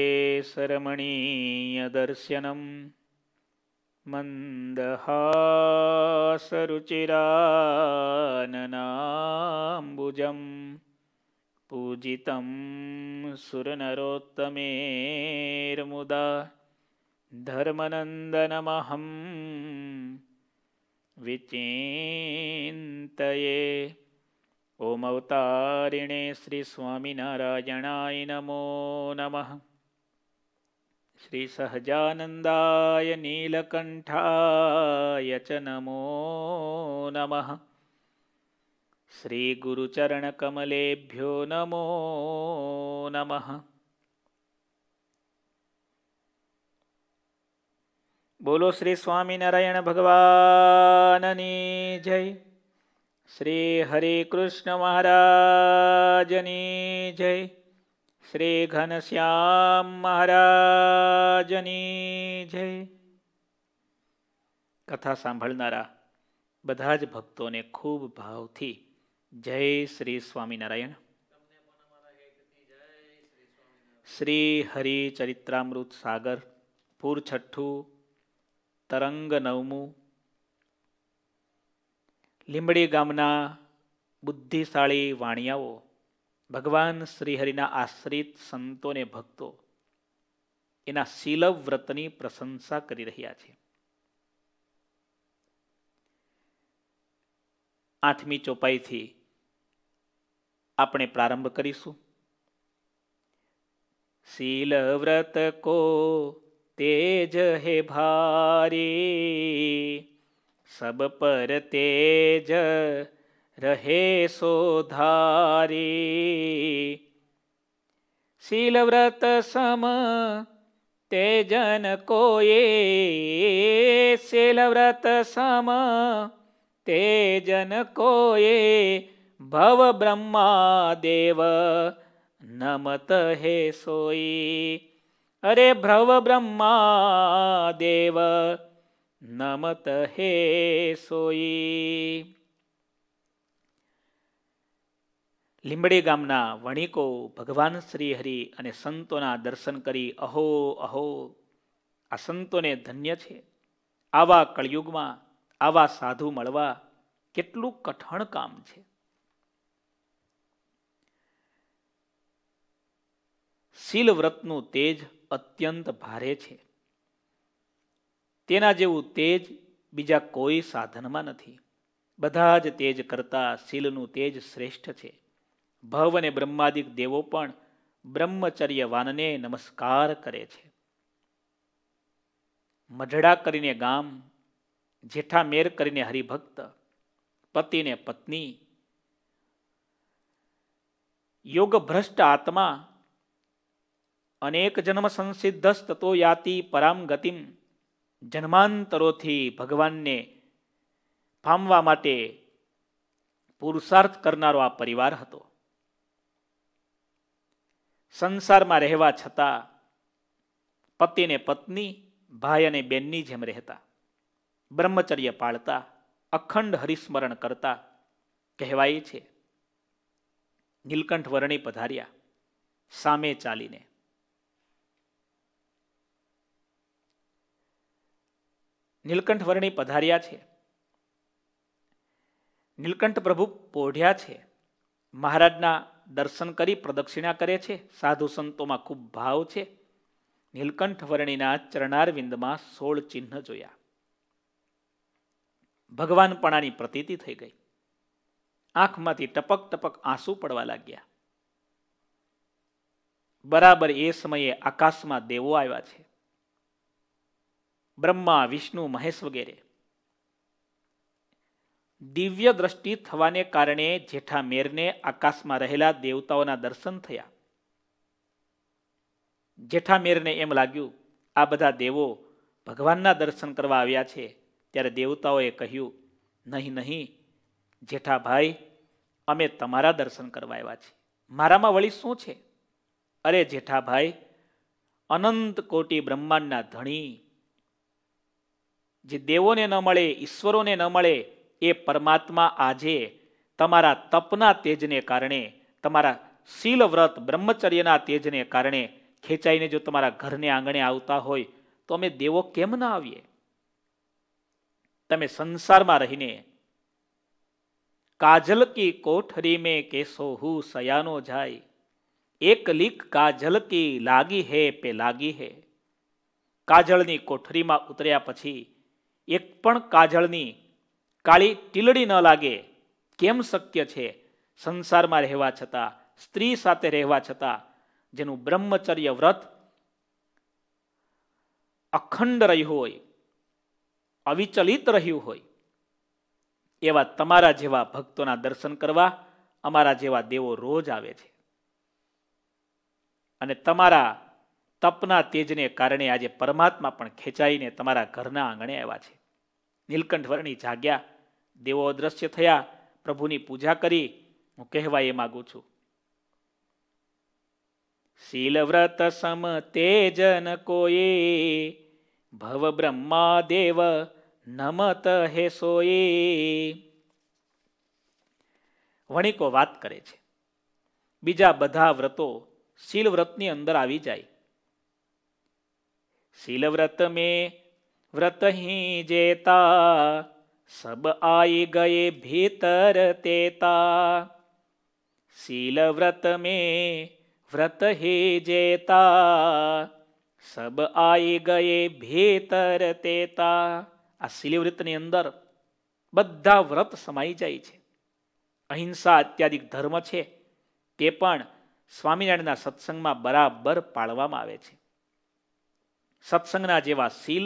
े मन्दहासरुचिराननाम्बुजं पूजितं सुरनरोत्तमेर्मुदा धर्मनन्दनमहं विचिन्तये ॐ अवतारिणे श्रीस्वामिनारायणाय नमो नमः શ્રી સહજાનંદાય નીલકંઠાય ચ નમો નમઃ શ્રી ગુરુચરણકમલેભ્યો નમો નમઃ બોલો શ્રી સ્વામિનારાયણ ભગવાનની જય શ્રી હરે કૃષ્ણ મહારાજની જય શ્રી ઘનશ્યામ મહારાજની જય કથા સાંભળનારા બધા જ ભક્તોને ખૂબ ભાવથી જય શ્રી સ્વામિનારાયણ શ્રી હરિચરિત્રામૃત સાગર પૂર છઠ્ઠું તરંગ નવમું લીંબડી ગામના બુદ્ધિશાળી વાણિયાઓ ભગવાન શ્રીહરિના આશ્રિત સંતોને ભક્તો એના શીલવ વ્રતની પ્રશંસા કરી રહ્યા છે આઠમી ચોપાઈથી આપણે પ્રારંભ કરીશું શીલ વ્રત કો તેજ હે ભારી સબ પર તેજ રહે સોધારી શીલવ્રત સમ તે જન કોયે શીલવ્રત સમ તે જન કોયે ભવ બ્રહ્મા દેવ નમત હે સોઈ અરે ભ્રવ બ્રહ્મા દેવ નમત હે સોઈ લીંબડી ગામના વણિકો ભગવાન શ્રી હરિ અને સંતોના દર્શન કરી અહો અહો આ સંતોને ધન્ય છે આવા કળિયુગમાં આવા સાધુ મળવા કેટલું કઠણ કામ છે શીલવ્રતનું તેજ અત્યંત ભારે છે તેના જેવું તેજ બીજા કોઈ સાધનમાં નથી બધા જ તેજ કરતા શીલનું તેજ શ્રેષ્ઠ છે ભવ અને બ્રહ્માદિક દેવો પણ બ્રહ્મચર્યવાનને નમસ્કાર કરે છે મઢડા કરીને ગામ જેઠામેર કરીને હરિભક્ત પતિને પત્ની યોગભ્રષ્ટ આત્મા અનેક જન્મ સંસિદ્ધ સ્તતો યાતિ પરામ ગતિમ જન્માંતરોથી ભગવાનને પામવા માટે પુરુષાર્થ કરનારો આ પરિવાર હતો સંસારમાં રહેવા છતાં પતિને પત્ની ભાઈ અને બેનની જેમ રહેતા બ્રહ્મચર્ય પાળતા અખંડ હરિસ્મરણ કરતા કહેવાય છે નીલકંઠ વર્ણી પધાર્યા સામે ચાલીને નીલકંઠ વર્ણી પધાર્યા છે નીલકંઠ પ્રભુ પોઢ્યા છે મહારાજના દર્શન કરી પ્રદક્ષિણા કરે છે સાધુ સંતોમાં ખૂબ ભાવ છે નીલકંઠ વર્ણિના ચરણારવિંદમાં સોળ ચિહ્ન જોયા ભગવાનપણાની પ્રતીતિ થઈ ગઈ આંખમાંથી ટપક ટપક આંસુ પડવા લાગ્યા બરાબર એ સમયે આકાશમાં દેવો આવ્યા છે બ્રહ્મા વિષ્ણુ મહેશ વગેરે દિવ્ય દ્રષ્ટિ થવાને કારણે જેઠામેરને આકાશમાં રહેલા દેવતાઓના દર્શન થયા જેઠામેરને એમ લાગ્યું આ બધા દેવો ભગવાનના દર્શન કરવા આવ્યા છે ત્યારે દેવતાઓએ કહ્યું નહીં નહીં જેઠાભાઈ અમે તમારા દર્શન કરવા આવ્યા છીએ મારામાં વળી શું છે અરે જેઠાભાઈ અનંત કોટી બ્રહ્માંડના ધણી જે દેવોને ન મળે ઈશ્વરોને ન મળે એ પરમાત્મા આજે તમારા તપના તેજને કારણે તમારા શીલવ્રત બ્રહ્મચર્યના તેજને કારણે ખેંચાઈને જો તમારા ઘરને આંગણે આવતા હોય તો અમે દેવો કેમ ના આવીએ તમે સંસારમાં રહીને કાજલ કી કોઠરી મેં કેસો હું સયાનો જાય એક લીક કાજલ કી લાગી હે પે લાગી હે કાજળની કોઠરીમાં ઉતર્યા પછી એક પણ કાજળની કાળી ટીલડી ન લાગે કેમ શક્ય છે સંસારમાં રહેવા છતાં સ્ત્રી સાથે રહેવા છતાં જેનું બ્રહ્મચર્ય વ્રત અખંડ રહ્યું હોય અવિચલિત રહ્યું હોય એવા તમારા જેવા ભક્તોના દર્શન કરવા અમારા જેવા દેવો રોજ આવે છે અને તમારા તપના તેજને કારણે આજે પરમાત્મા પણ ખેંચાઈને તમારા ઘરના આંગણે આવ્યા છે નીલકંઠ વર્ણી જાગ્યા દેવો અદ્રશ્ય થયા પ્રભુની પૂજા કરી હું કહેવા એ માગું છું શીલવ્રત સમ તેજન કોઈ ભવ બ્રહ્મા દેવ નમત હે સોયે વણિકો વાત કરે છે બીજા બધા વ્રતો શીલ વ્રતની અંદર આવી જાય શીલ વ્રત મેં વ્રત હિ જેતા સબ આઈ ગયે ભીતર તેતા શીલ વ્રત મે વ્રત હે જેતા સબ આઈ ગયે ભીતર તેતા આ શીલવ્રતની અંદર બધા વ્રત સમાઈ જાય છે અહિંસા અત્યાધિક ધર્મ છે તે પણ સ્વામિનારાયણના સત્સંગમાં બરાબર પાળવામાં આવે છે સત્સંગના જેવા શીલ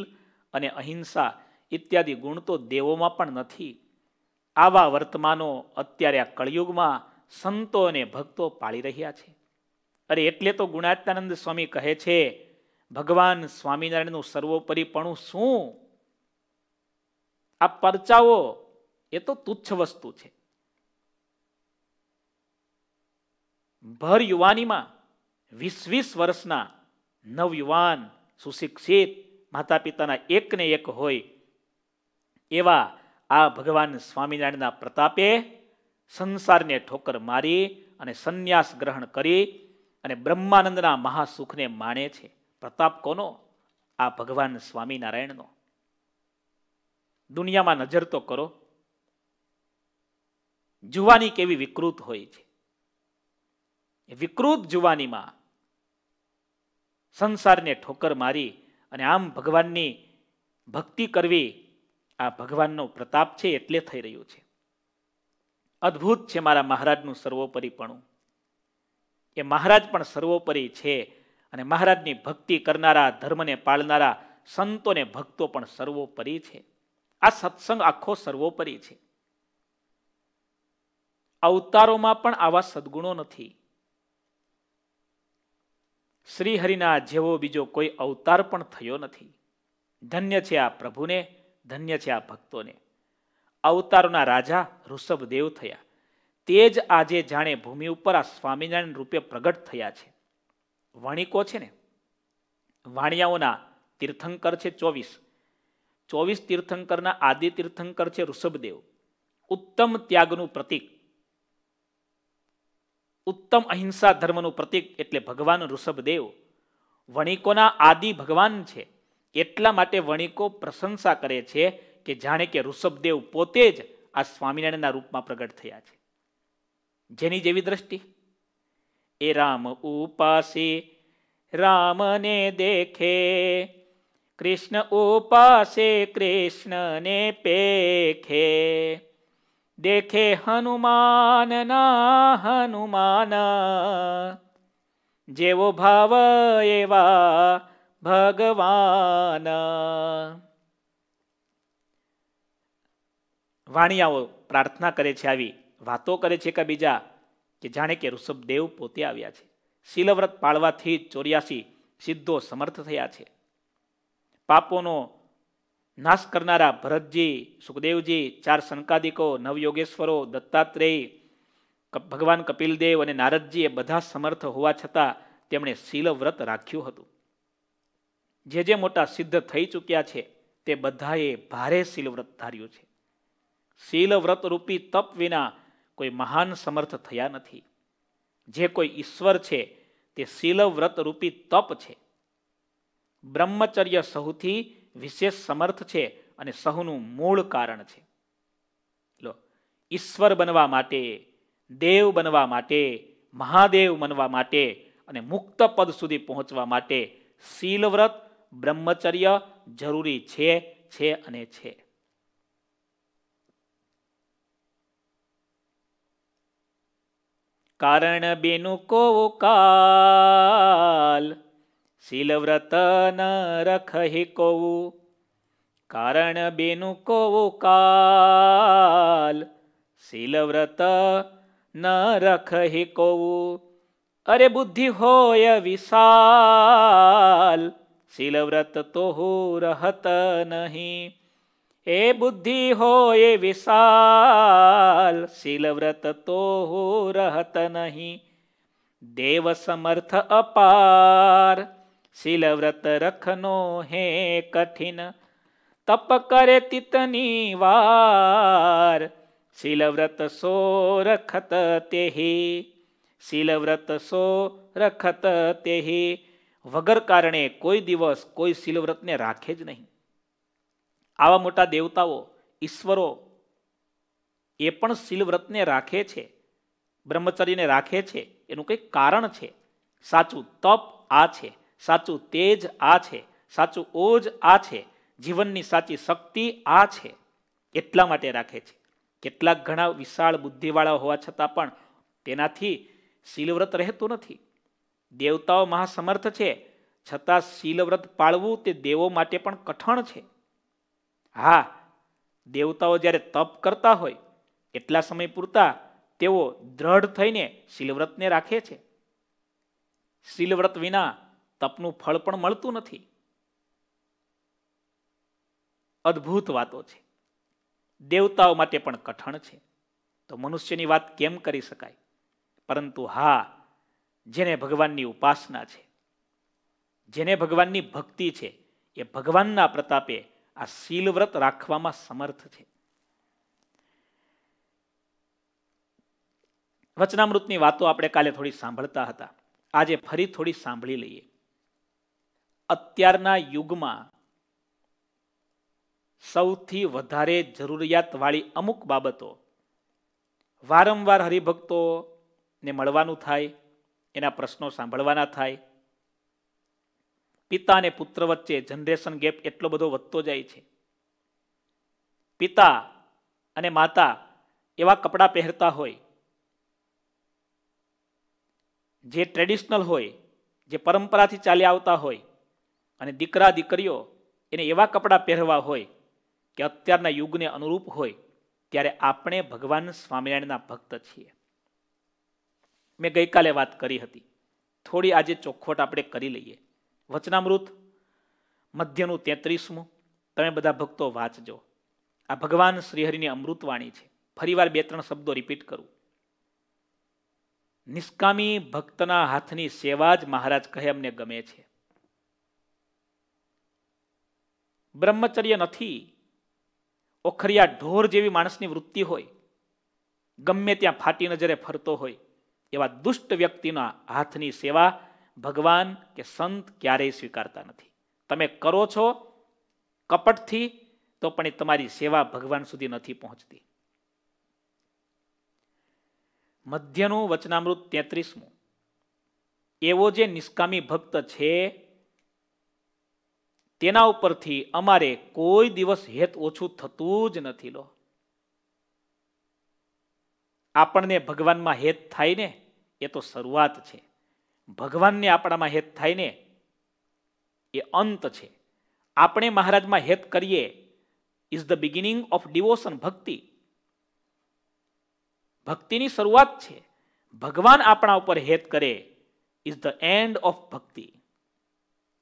અને અહિંસા ઇત્યાદિ ગુણ તો દેવોમાં પણ નથી આવા વર્તમાનો અત્યારે આ કળિયુગમાં સંતો અને ભક્તો પાળી રહ્યા છે અરે એટલે તો ગુણાત્યાનંદ સ્વામી કહે છે ભગવાન સ્વામિનારાયણનું સર્વોપરીપણું શું આ પરચાઓ એ તો તુચ્છ વસ્તુ છે ભર યુવાનીમાં વીસ વીસ વર્ષના નવયુવાન સુશિક્ષિત માતા પિતાના એકને એક હોય એવા આ ભગવાન સ્વામિનારાયણના પ્રતાપે સંસારને ઠોકર મારી અને સંન્યાસ ગ્રહણ કરી અને બ્રહ્માનંદના મહાસુખને માણે છે પ્રતાપ કોનો આ ભગવાન સ્વામિનારાયણનો દુનિયામાં નજર તો કરો જુવાની કેવી વિકૃત હોય છે વિકૃત જુવાનીમાં સંસારને ઠોકર મારી અને આમ ભગવાનની ભક્તિ કરવી આ ભગવાનનો પ્રતાપ છે એટલે થઈ રહ્યું છે અદભુત છે મારા મહારાજનું સર્વોપરીપણું એ મહારાજ પણ સર્વોપરી છે અને મહારાજની ભક્તિ કરનારા ધર્મને પાળનારા સંતોને ભક્તો પણ સર્વોપરી છે આ સત્સંગ આખો સર્વોપરી છે અવતારોમાં પણ આવા સદગુણો નથી શ્રીહરિના જેવો બીજો કોઈ અવતાર પણ થયો નથી ધન્ય છે આ પ્રભુને ધન્ય છે આ ભક્તોને અવતારોના રાજા ઋષભદેવ થયા તે જ આજે જાણે ભૂમિ ઉપર આ સ્વામિનારાયણ રૂપે પ્રગટ થયા છે વણિકો છે ને વાણિયાઓના તીર્થંકર છે ચોવીસ ચોવીસ તીર્થંકરના આદિ તીર્થંકર છે ઋષભદેવ ઉત્તમ ત્યાગનું પ્રતીક ઉત્તમ અહિંસા ધર્મનું પ્રતીક એટલે ભગવાન ઋષભદેવ વણિકોના આદિ ભગવાન છે એટલા માટે વણિકો પ્રશંસા કરે છે કે જાણે કે ઋષભદેવ પોતે જ આ સ્વામિનારાયણના રૂપમાં પ્રગટ થયા છે જેની જેવી દ્રષ્ટિ એ રામ ઉપાસી રામને દેખે કૃષ્ણ ઉપાસે કૃષ્ણને પેખે દેખે હનુમાન ના હનુમાન જેવો ભાવ એવા ભગવાન વાણિયાઓ પ્રાર્થના કરે છે આવી વાતો કરે છે બીજા કે જાણે કે ઋષભદેવ પોતે આવ્યા છે શીલવ્રત પાળવાથી ચોર્યાસી સિદ્ધો સમર્થ થયા છે પાપોનો નાશ કરનારા ભરતજી સુખદેવજી ચાર સંકાદિકો યોગેશ્વરો દત્તાત્રેય ભગવાન કપિલદેવ અને નારદજી એ બધા સમર્થ હોવા છતાં તેમણે શીલવ્રત રાખ્યું હતું જે જે મોટા સિદ્ધ થઈ ચૂક્યા છે તે બધાએ ભારે શીલવ્રત ધાર્યું છે શીલવ્રત રૂપી તપ વિના કોઈ મહાન સમર્થ થયા નથી જે કોઈ ઈશ્વર છે તે શીલવ્રત રૂપી તપ છે બ્રહ્મચર્ય સહુથી વિશેષ સમર્થ છે અને સહુનું મૂળ કારણ છે લો ઈશ્વર બનવા માટે દેવ બનવા માટે મહાદેવ બનવા માટે અને મુક્ત પદ સુધી પહોંચવા માટે શીલવ્રત બ્રહ્મચર્ય જરૂરી છે છે અને છે કારણ બેનું કો કાલ શીલવ્રત ન રખહી કોવું કારણ બેનું કો કાલ શીલવ્રત ન રખહી કોવું અરે બુદ્ધિ હોય વિશાલ શીલવ્રત તોહુ રહત નહીં એ બુદ્ધિ હોય વિશાલ શીલવ્રત તોહુ રહત નહીં દેવ સમર્થ અપાર શીલવ્રત રખનો હે કઠિન તપ કરે તિતની વાર શીલવ્રત સો રખત તેહી શીલવ્રત સો રખત તેહી વગર કારણે કોઈ દિવસ કોઈ શીલવ્રતને રાખે જ નહીં આવા મોટા દેવતાઓ ઈશ્વરો એ પણ શીલવ્રતને રાખે છે બ્રહ્મચર્યને રાખે છે એનું કંઈક કારણ છે સાચું તપ આ છે સાચું તેજ આ છે સાચું ઓજ આ છે જીવનની સાચી શક્તિ આ છે એટલા માટે રાખે છે કેટલાક ઘણા વિશાળ બુદ્ધિવાળા હોવા છતાં પણ તેનાથી શીલવ્રત રહેતું નથી દેવતાઓ મહાસમર્થ છે છતાં શીલવ્રત પાળવું તે દેવો માટે પણ કઠણ છે હા દેવતાઓ જ્યારે તપ કરતા હોય એટલા સમય પૂરતા તેઓ દ્રઢ થઈને શીલવ્રતને રાખે છે શીલવ્રત વિના તપનું ફળ પણ મળતું નથી અદ્ભુત વાતો છે દેવતાઓ માટે પણ કઠણ છે તો મનુષ્યની વાત કેમ કરી શકાય પરંતુ હા જેને ભગવાનની ઉપાસના છે જેને ભગવાનની ભક્તિ છે એ ભગવાનના પ્રતાપે આ શીલવ્રત રાખવામાં સમર્થ છે વચનામૃતની વાતો આપણે કાલે થોડી સાંભળતા હતા આજે ફરી થોડી સાંભળી લઈએ અત્યારના યુગમાં સૌથી વધારે જરૂરિયાતવાળી અમુક બાબતો વારંવાર હરિભક્તોને મળવાનું થાય એના પ્રશ્નો સાંભળવાના થાય પિતા અને પુત્ર વચ્ચે જનરેશન ગેપ એટલો બધો વધતો જાય છે પિતા અને માતા એવા કપડાં પહેરતા હોય જે ટ્રેડિશનલ હોય જે પરંપરાથી ચાલી આવતા હોય અને દીકરા દીકરીઓ એને એવા કપડાં પહેરવા હોય કે અત્યારના યુગને અનુરૂપ હોય ત્યારે આપણે ભગવાન સ્વામિનારાયણના ભક્ત છીએ મેં ગઈકાલે વાત કરી હતી થોડી આજે ચોખ્ખોટ આપણે કરી લઈએ વચનામૃત મધ્યનું તેત્રીસમું તમે બધા ભક્તો વાંચજો આ ભગવાન શ્રીહરિની અમૃતવાણી છે ફરીવાર બે ત્રણ શબ્દો રિપીટ કરું નિષ્કામી ભક્તના હાથની સેવા જ મહારાજ કહે અમને ગમે છે બ્રહ્મચર્ય નથી ઓખરિયા ઢોર જેવી માણસની વૃત્તિ હોય ગમે ત્યાં ફાટી નજરે ફરતો હોય એવા દુષ્ટ વ્યક્તિના હાથની સેવા ભગવાન કે સંત ક્યારેય સ્વીકારતા નથી તમે કરો છો કપટથી તો પણ એ તમારી સેવા ભગવાન સુધી નથી પહોંચતી મધ્યનું વચનામૃત તેત્રીસમું એવો જે નિષ્કામી ભક્ત છે તેના ઉપરથી અમારે કોઈ દિવસ હેત ઓછું થતું જ નથી લો આપણને ભગવાનમાં હેત થાય ને એ તો શરૂઆત છે ભગવાનને આપણામાં હેત થાય ને એ અંત છે આપણે મહારાજમાં હેત કરીએ is the beginning of devotion ભક્તિ ભક્તિની શરૂઆત છે ભગવાન આપણા ઉપર હેત કરે ઇઝ ધ એન્ડ ઓફ ભક્તિ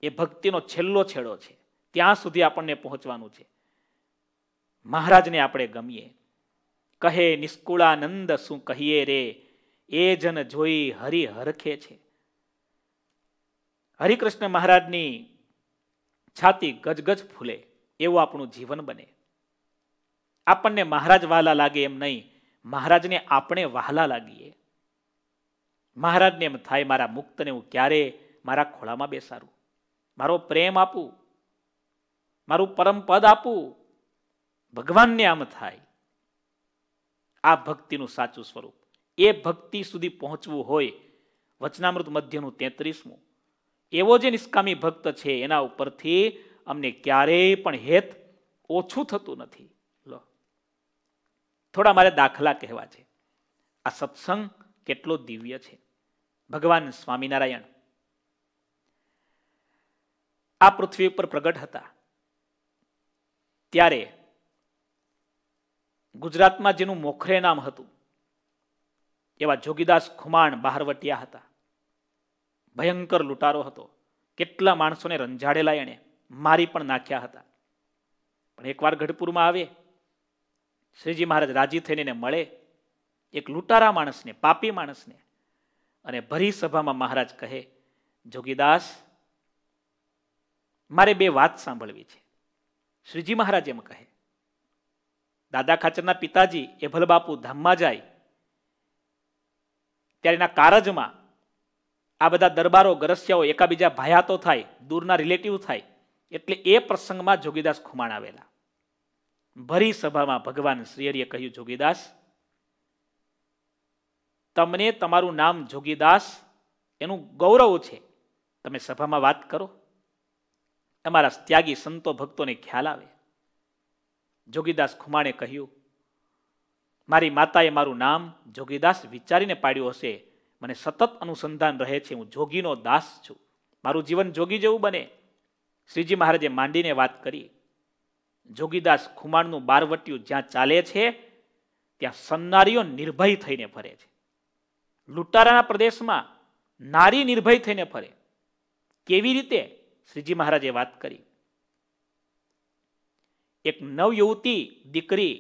એ ભક્તિનો છેલ્લો છેડો છે ત્યાં સુધી આપણને પહોંચવાનું છે મહારાજને આપણે ગમીએ કહે નિષ્કુળાનંદ શું કહીએ રે એ જન જોઈ હરિ હરખે છે હરિકૃષ્ણ મહારાજની છાતી ગજગજ ફૂલે એવું આપણું જીવન બને આપણને મહારાજ વહાલા લાગે એમ નહીં મહારાજને આપણે વહાલા લાગીએ મહારાજને એમ થાય મારા મુક્તને હું ક્યારે મારા ખોળામાં બેસારું મારો પ્રેમ આપું મારું પરમ પદ આપું ભગવાનને આમ થાય આ ભક્તિનું સાચું સ્વરૂપ એ ભક્તિ સુધી પહોંચવું હોય વચનામૃત મધ્યનું તેત્રીસમું એવો જે નિષ્કામી ભક્ત છે એના ઉપરથી અમને ક્યારેય પણ હેત ઓછું થતું નથી લો થોડા મારે દાખલા કહેવા છે આ સત્સંગ કેટલો દિવ્ય છે ભગવાન સ્વામિનારાયણ આ પૃથ્વી ઉપર પ્રગટ હતા ત્યારે ગુજરાતમાં જેનું મોખરે નામ હતું એવા જોગીદાસ ખુમાણ બહારવટિયા હતા ભયંકર લૂંટારો હતો કેટલા માણસોને રંજાડેલા એણે મારી પણ નાખ્યા હતા પણ એકવાર ગઢપુરમાં આવે શ્રીજી મહારાજ રાજી થઈને એને મળે એક લૂંટારા માણસને પાપી માણસને અને ભરી સભામાં મહારાજ કહે જોગીદાસ મારે બે વાત સાંભળવી છે શ્રીજી મહારાજ એમ કહે દાદા ખાચરના પિતાજી એ ભલબાપુ ધામમાં જાય ત્યારે એના કારજમાં આ બધા દરબારો ગરસિયાઓ એકાબીજા ભાયાતો થાય દૂરના રિલેટિવ થાય એટલે એ પ્રસંગમાં જોગીદાસ ખુમાણ આવેલા ભરી સભામાં ભગવાન શ્રીહરિએ કહ્યું જોગીદાસ તમને તમારું નામ જોગીદાસ એનું ગૌરવ છે તમે સભામાં વાત કરો તમારા ત્યાગી સંતો ભક્તોને ખ્યાલ આવે જોગીદાસ ખુમાણે કહ્યું મારી માતાએ મારું નામ જોગીદાસ વિચારીને પાડ્યું હશે મને સતત અનુસંધાન રહે છે હું જોગીનો દાસ છું મારું જીવન જોગી જેવું બને શ્રીજી મહારાજે માંડીને વાત કરી જોગીદાસ ખુમાણનું બારવટિયું જ્યાં ચાલે છે ત્યાં સન્નારીઓ નિર્ભય થઈને ફરે છે લૂંટારાના પ્રદેશમાં નારી નિર્ભય થઈને ફરે કેવી રીતે શ્રીજી મહારાજે વાત કરી એક નવયુવતી દીકરી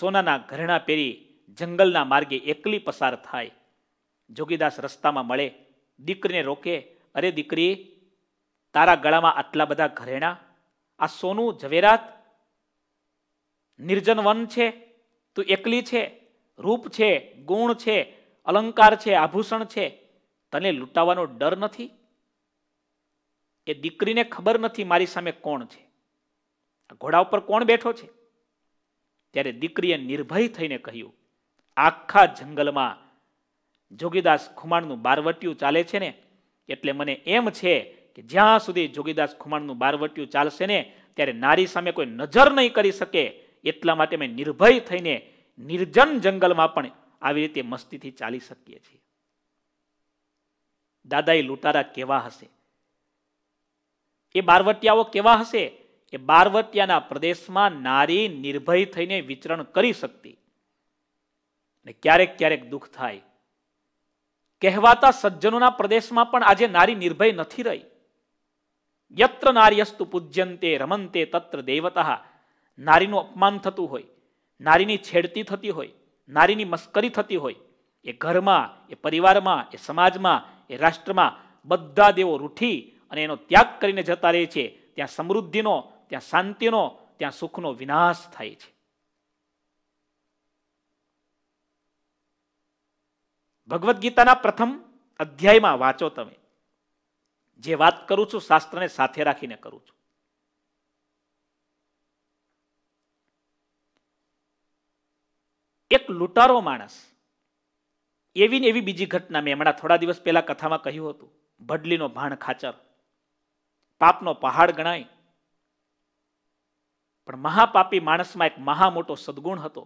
સોનાના ઘરેણા પહેરી જંગલના માર્ગે એકલી પસાર થાય જોગીદાસ રસ્તામાં મળે દીકરીને રોકે અરે દીકરી તારા ગળામાં આટલા બધા ઘરેણા આ સોનું ઝવેરાત નિર્જન વન છે તું એકલી છે રૂપ છે ગુણ છે અલંકાર છે આભૂષણ છે તને લૂંટાવાનો ડર નથી એ દીકરીને ખબર નથી મારી સામે કોણ છે આ ઘોડા ઉપર કોણ બેઠો છે ત્યારે દીકરીએ નિર્ભય થઈને કહ્યું આખા જંગલમાં જોગીદાસ ખુમાણનું બારવટિયું ચાલે છે ને એટલે મને એમ છે કે જ્યાં સુધી જોગીદાસ ખુમાણનું બારવટિયું ચાલશે ને ત્યારે નારી સામે કોઈ નજર નહીં કરી શકે એટલા માટે મેં નિર્ભય થઈને નિર્જન જંગલમાં પણ આવી રીતે મસ્તીથી ચાલી શકીએ છીએ દાદાએ લૂંટારા કેવા હશે એ બારવટિયાઓ કેવા હશે કે બારવતિયાના પ્રદેશમાં નારી નિર્ભય થઈને વિચરણ કરી શકતી અને ક્યારેક ક્યારેક દુઃખ થાય કહેવાતા સજ્જનોના પ્રદેશમાં પણ આજે નારી નિર્ભય નથી રહી યત્ર નાર્યસ્તુ પૂજ્યંતે રમંતે તત્ર દેવતા નારીનું અપમાન થતું હોય નારીની છેડતી થતી હોય નારીની મસ્કરી થતી હોય એ ઘરમાં એ પરિવારમાં એ સમાજમાં એ રાષ્ટ્રમાં બધા દેવો રૂઠી અને એનો ત્યાગ કરીને જતા રહે છે ત્યાં સમૃદ્ધિનો ત્યાં શાંતિનો ત્યાં સુખનો વિનાશ થાય છે ભગવદ્ ગીતાના પ્રથમ અધ્યાયમાં વાંચો તમે જે વાત કરું છું શાસ્ત્રને સાથે રાખીને કરું છું એક લૂંટારો માણસ એવી ને એવી બીજી ઘટના મેં હમણાં થોડા દિવસ પહેલા કથામાં કહ્યું હતું ભડલીનો ભાણ ખાચર પાપનો પહાડ ગણાય પણ મહાપાપી માણસમાં એક મહા મોટો સદગુણ હતો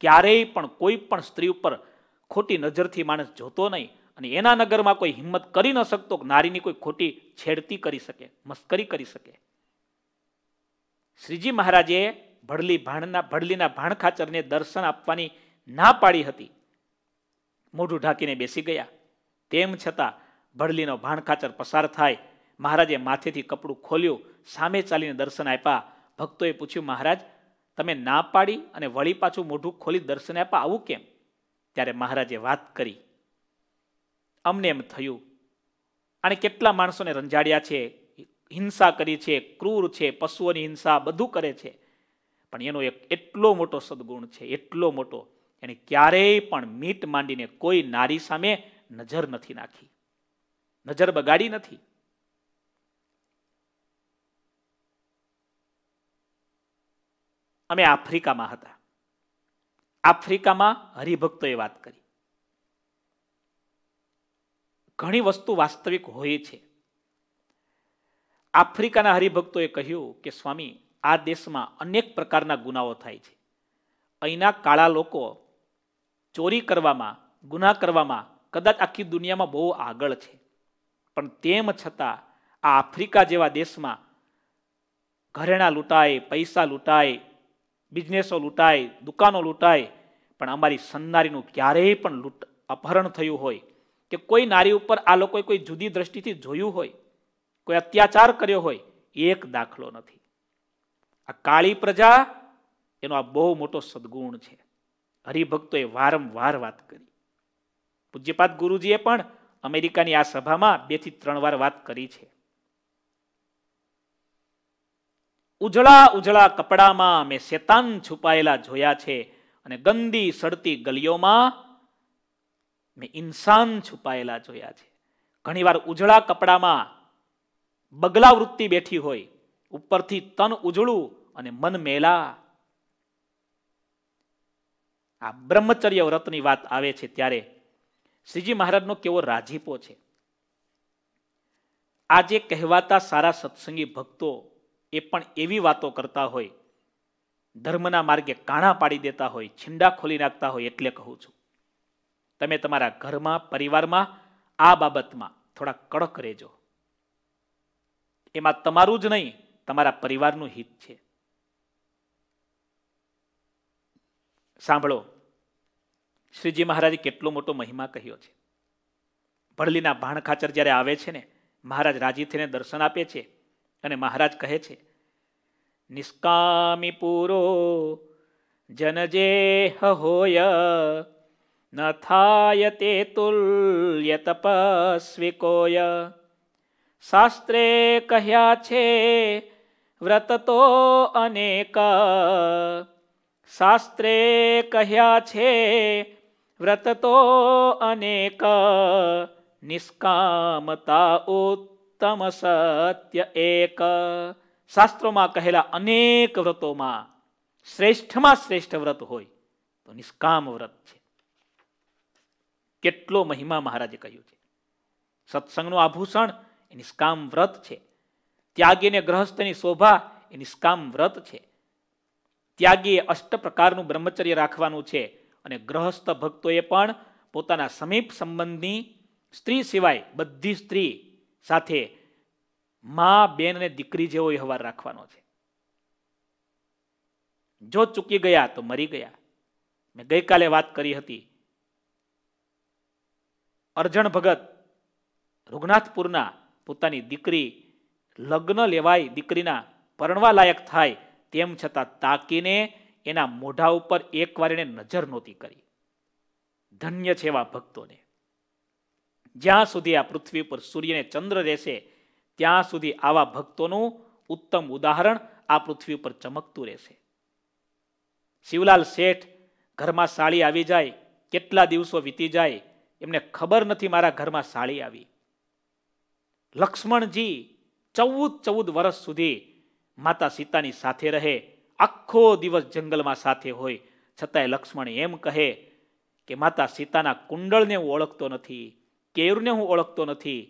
ક્યારેય પણ કોઈ પણ સ્ત્રી ઉપર ખોટી નજરથી માણસ જોતો નહીં અને એના નગરમાં કોઈ હિંમત કરી ન શકતો નારીની કોઈ ખોટી છેડતી કરી શકે મસ્કરી કરી શકે શ્રીજી મહારાજે ભડલી ભાણના ભડલીના ભાણખાચરને દર્શન આપવાની ના પાડી હતી મોઢું ઢાંકીને બેસી ગયા તેમ છતાં ભડલીનો ભાણખાચર પસાર થાય મહારાજે માથેથી કપડું ખોલ્યું સામે ચાલીને દર્શન આપ્યા ભક્તોએ પૂછ્યું મહારાજ તમે ના પાડી અને વળી પાછું મોઢું ખોલી દર્શન આપવા આવું કેમ ત્યારે મહારાજે વાત કરી અમને એમ થયું આણે કેટલા માણસોને રંજાડ્યા છે હિંસા કરી છે ક્રૂર છે પશુઓની હિંસા બધું કરે છે પણ એનો એક એટલો મોટો સદગુણ છે એટલો મોટો એણે ક્યારેય પણ મીટ માંડીને કોઈ નારી સામે નજર નથી નાખી નજર બગાડી નથી અમે આફ્રિકામાં હતા આફ્રિકામાં હરિભક્તોએ વાત કરી ઘણી વસ્તુ વાસ્તવિક હોય છે આફ્રિકાના હરિભક્તોએ કહ્યું કે સ્વામી આ દેશમાં અનેક પ્રકારના ગુનાઓ થાય છે અહીંના કાળા લોકો ચોરી કરવામાં ગુના કરવામાં કદાચ આખી દુનિયામાં બહુ આગળ છે પણ તેમ છતાં આ આફ્રિકા જેવા દેશમાં ઘરેણા લૂંટાય પૈસા લૂંટાય બિઝનેસો લૂંટાય દુકાનો લૂંટાય પણ અમારી સન્નારીનું ક્યારેય પણ લૂંટ અપહરણ થયું હોય કે કોઈ નારી ઉપર આ લોકોએ કોઈ જુદી દ્રષ્ટિથી જોયું હોય કોઈ અત્યાચાર કર્યો હોય એક દાખલો નથી આ કાળી પ્રજા એનો આ બહુ મોટો સદગુણ છે હરિભક્તોએ વારંવાર વાત કરી પૂજ્યપાત ગુરુજીએ પણ અમેરિકાની આ સભામાં બેથી ત્રણ વાર વાત કરી છે ઉજળા ઉજળા કપડામાં મેં શેતાન છુપાયેલા જોયા છે અને ગંદી સડતી ગલીઓમાં મેં ઇન્સાન છુપાયેલા જોયા છે ઘણીવાર ઉજળા કપડામાં બગલા વૃત્તિ બેઠી હોય ઉપરથી તન ઉજળું અને મન મેલા આ બ્રહ્મચર્ય વ્રતની વાત આવે છે ત્યારે શ્રીજી મહારાજનો કેવો રાજીપો છે આજે કહેવાતા સારા સત્સંગી ભક્તો એ પણ એવી વાતો કરતા હોય ધર્મના માર્ગે કાણા પાડી દેતા હોય છિંડા ખોલી નાખતા હોય એટલે કહું છું તમે તમારા ઘરમાં પરિવારમાં આ બાબતમાં થોડા કડક રહેજો એમાં તમારું જ નહીં તમારા પરિવારનું હિત છે સાંભળો શ્રીજી મહારાજે કેટલો મોટો મહિમા કહ્યો છે ભળલીના ભાણખાચર જ્યારે આવે છે ને મહારાજ રાજી થઈને દર્શન આપે છે અને મહારાજ કહે છે નિષ્કામી પૂરો જનજે હોય ન થાય તે તુલ્ય તપસ્વી કોય શાસ્ત્રે કહ્યા છે વ્રત તો અનેક શાસ્ત્રે કહ્યા છે વ્રત તો અનેક નિષ્કામતા ઉત્ત ઉત્તમ સત્ય એક શાસ્ત્રોમાં કહેલા અનેક વ્રતોમાં શ્રેષ્ઠમાં શ્રેષ્ઠ વ્રત હોય તો નિષ્કામ વ્રત છે કેટલો મહિમા મહારાજે કહ્યું છે સત્સંગનું આભૂષણ એ નિષ્કામ વ્રત છે ત્યાગીને ગ્રહસ્થની શોભા એ નિષ્કામ વ્રત છે ત્યાગીએ અષ્ટ પ્રકારનું બ્રહ્મચર્ય રાખવાનું છે અને ગ્રહસ્થ ભક્તોએ પણ પોતાના સમીપ સંબંધની સ્ત્રી સિવાય બધી સ્ત્રી સાથે મા બેન અને દીકરી જેવો વ્યવહાર રાખવાનો છે જો ચૂકી ગયા તો મરી ગયા મેં ગઈકાલે વાત કરી હતી અર્જણ ભગત રૂગનાથપુરના પોતાની દીકરી લગ્ન લેવાય દીકરીના પરણવા લાયક થાય તેમ છતાં તાકીને એના મોઢા ઉપર એકવાર એને નજર નહોતી કરી ધન્ય છે એવા ભક્તોને જ્યાં સુધી આ પૃથ્વી પર સૂર્યને ચંદ્ર રહેશે ત્યાં સુધી આવા ભક્તોનું ઉત્તમ ઉદાહરણ આ પૃથ્વી પર ચમકતું રહેશે શિવલાલ શેઠ ઘરમાં સાળી આવી જાય કેટલા દિવસો વીતી જાય એમને ખબર નથી મારા ઘરમાં સાળી આવી લક્ષ્મણજી ચૌદ ચૌદ વર્ષ સુધી માતા સીતાની સાથે રહે આખો દિવસ જંગલમાં સાથે હોય છતાંય લક્ષ્મણ એમ કહે કે માતા સીતાના કુંડળને હું ઓળખતો નથી કેયુરને હું ઓળખતો નથી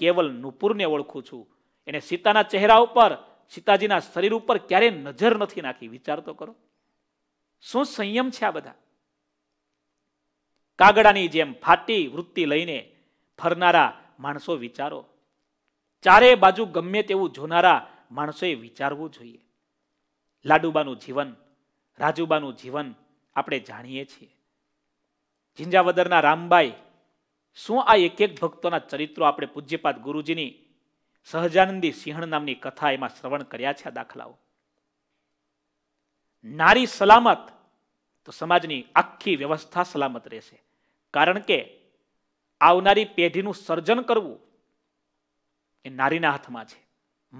કેવલ નુપુરને ઓળખું છું એને સીતાના ચહેરા ઉપર સીતાજીના શરીર ઉપર ક્યારેય નજર નથી નાખી વિચાર તો કરો શું સંયમ છે આ બધા કાગડાની જેમ ફાટી વૃત્તિ લઈને ફરનારા માણસો વિચારો ચારે બાજુ ગમે તેવું જોનારા માણસોએ વિચારવું જોઈએ લાડુબાનું જીવન રાજુબાનું જીવન આપણે જાણીએ છીએ ઝિંઝાવદરના રામબાઈ શું આ એક એક ભક્તોના ચરિત્રો આપણે પૂજ્યપાદ ગુરુજીની સહજાનંદી સિંહણ નામની કથા એમાં શ્રવણ કર્યા છે આ દાખલાઓ નારી સલામત તો સમાજની આખી વ્યવસ્થા સલામત રહેશે કારણ કે આવનારી પેઢીનું સર્જન કરવું એ નારીના હાથમાં છે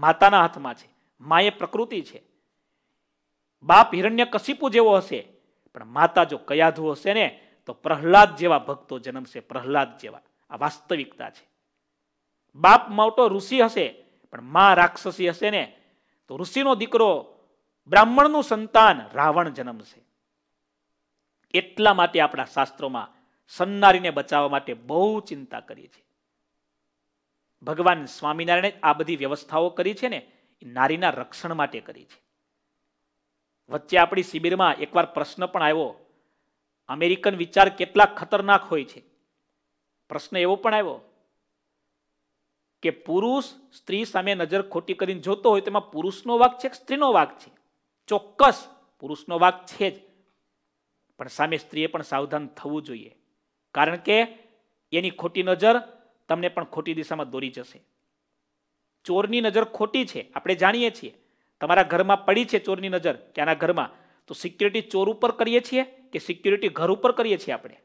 માતાના હાથમાં છે માએ પ્રકૃતિ છે બાપ હિરણ્ય કશીપુ જેવો હશે પણ માતા જો કયાધુ હશે ને તો પ્રહલાદ જેવા ભક્તો જન્મશે પ્રહલાદ જેવા આ વાસ્તવિકતા છે બાપ માવટો ઋષિ હશે પણ મા રાક્ષસી હશે ને તો ઋષિનો દીકરો બ્રાહ્મણનું સંતાન રાવણ જન્મશે એટલા માટે આપણા શાસ્ત્રોમાં સન્નારીને બચાવવા માટે બહુ ચિંતા કરી છે ભગવાન સ્વામિનારાયણે આ બધી વ્યવસ્થાઓ કરી છે ને એ નારીના રક્ષણ માટે કરી છે વચ્ચે આપણી શિબિરમાં એકવાર પ્રશ્ન પણ આવ્યો અમેરિકન વિચાર કેટલા ખતરનાક હોય છે પ્રશ્ન એવો પણ આવ્યો કે પુરુષ સ્ત્રી સામે નજર ખોટી કરીને જોતો હોય તેમાં પુરુષનો વાક છે કે સ્ત્રીનો વાક છે ચોક્કસ પુરુષનો વાક છે જ પણ સામે સ્ત્રીએ પણ સાવધાન થવું જોઈએ કારણ કે એની ખોટી નજર તમને પણ ખોટી દિશામાં દોરી જશે ચોરની નજર ખોટી છે આપણે જાણીએ છીએ તમારા ઘરમાં પડી છે ચોરની નજર ત્યાંના ઘરમાં તો સિક્યુરિટી ચોર ઉપર કરીએ છીએ કે સિક્યુરિટી ઘર ઉપર કરીએ છીએ આપણે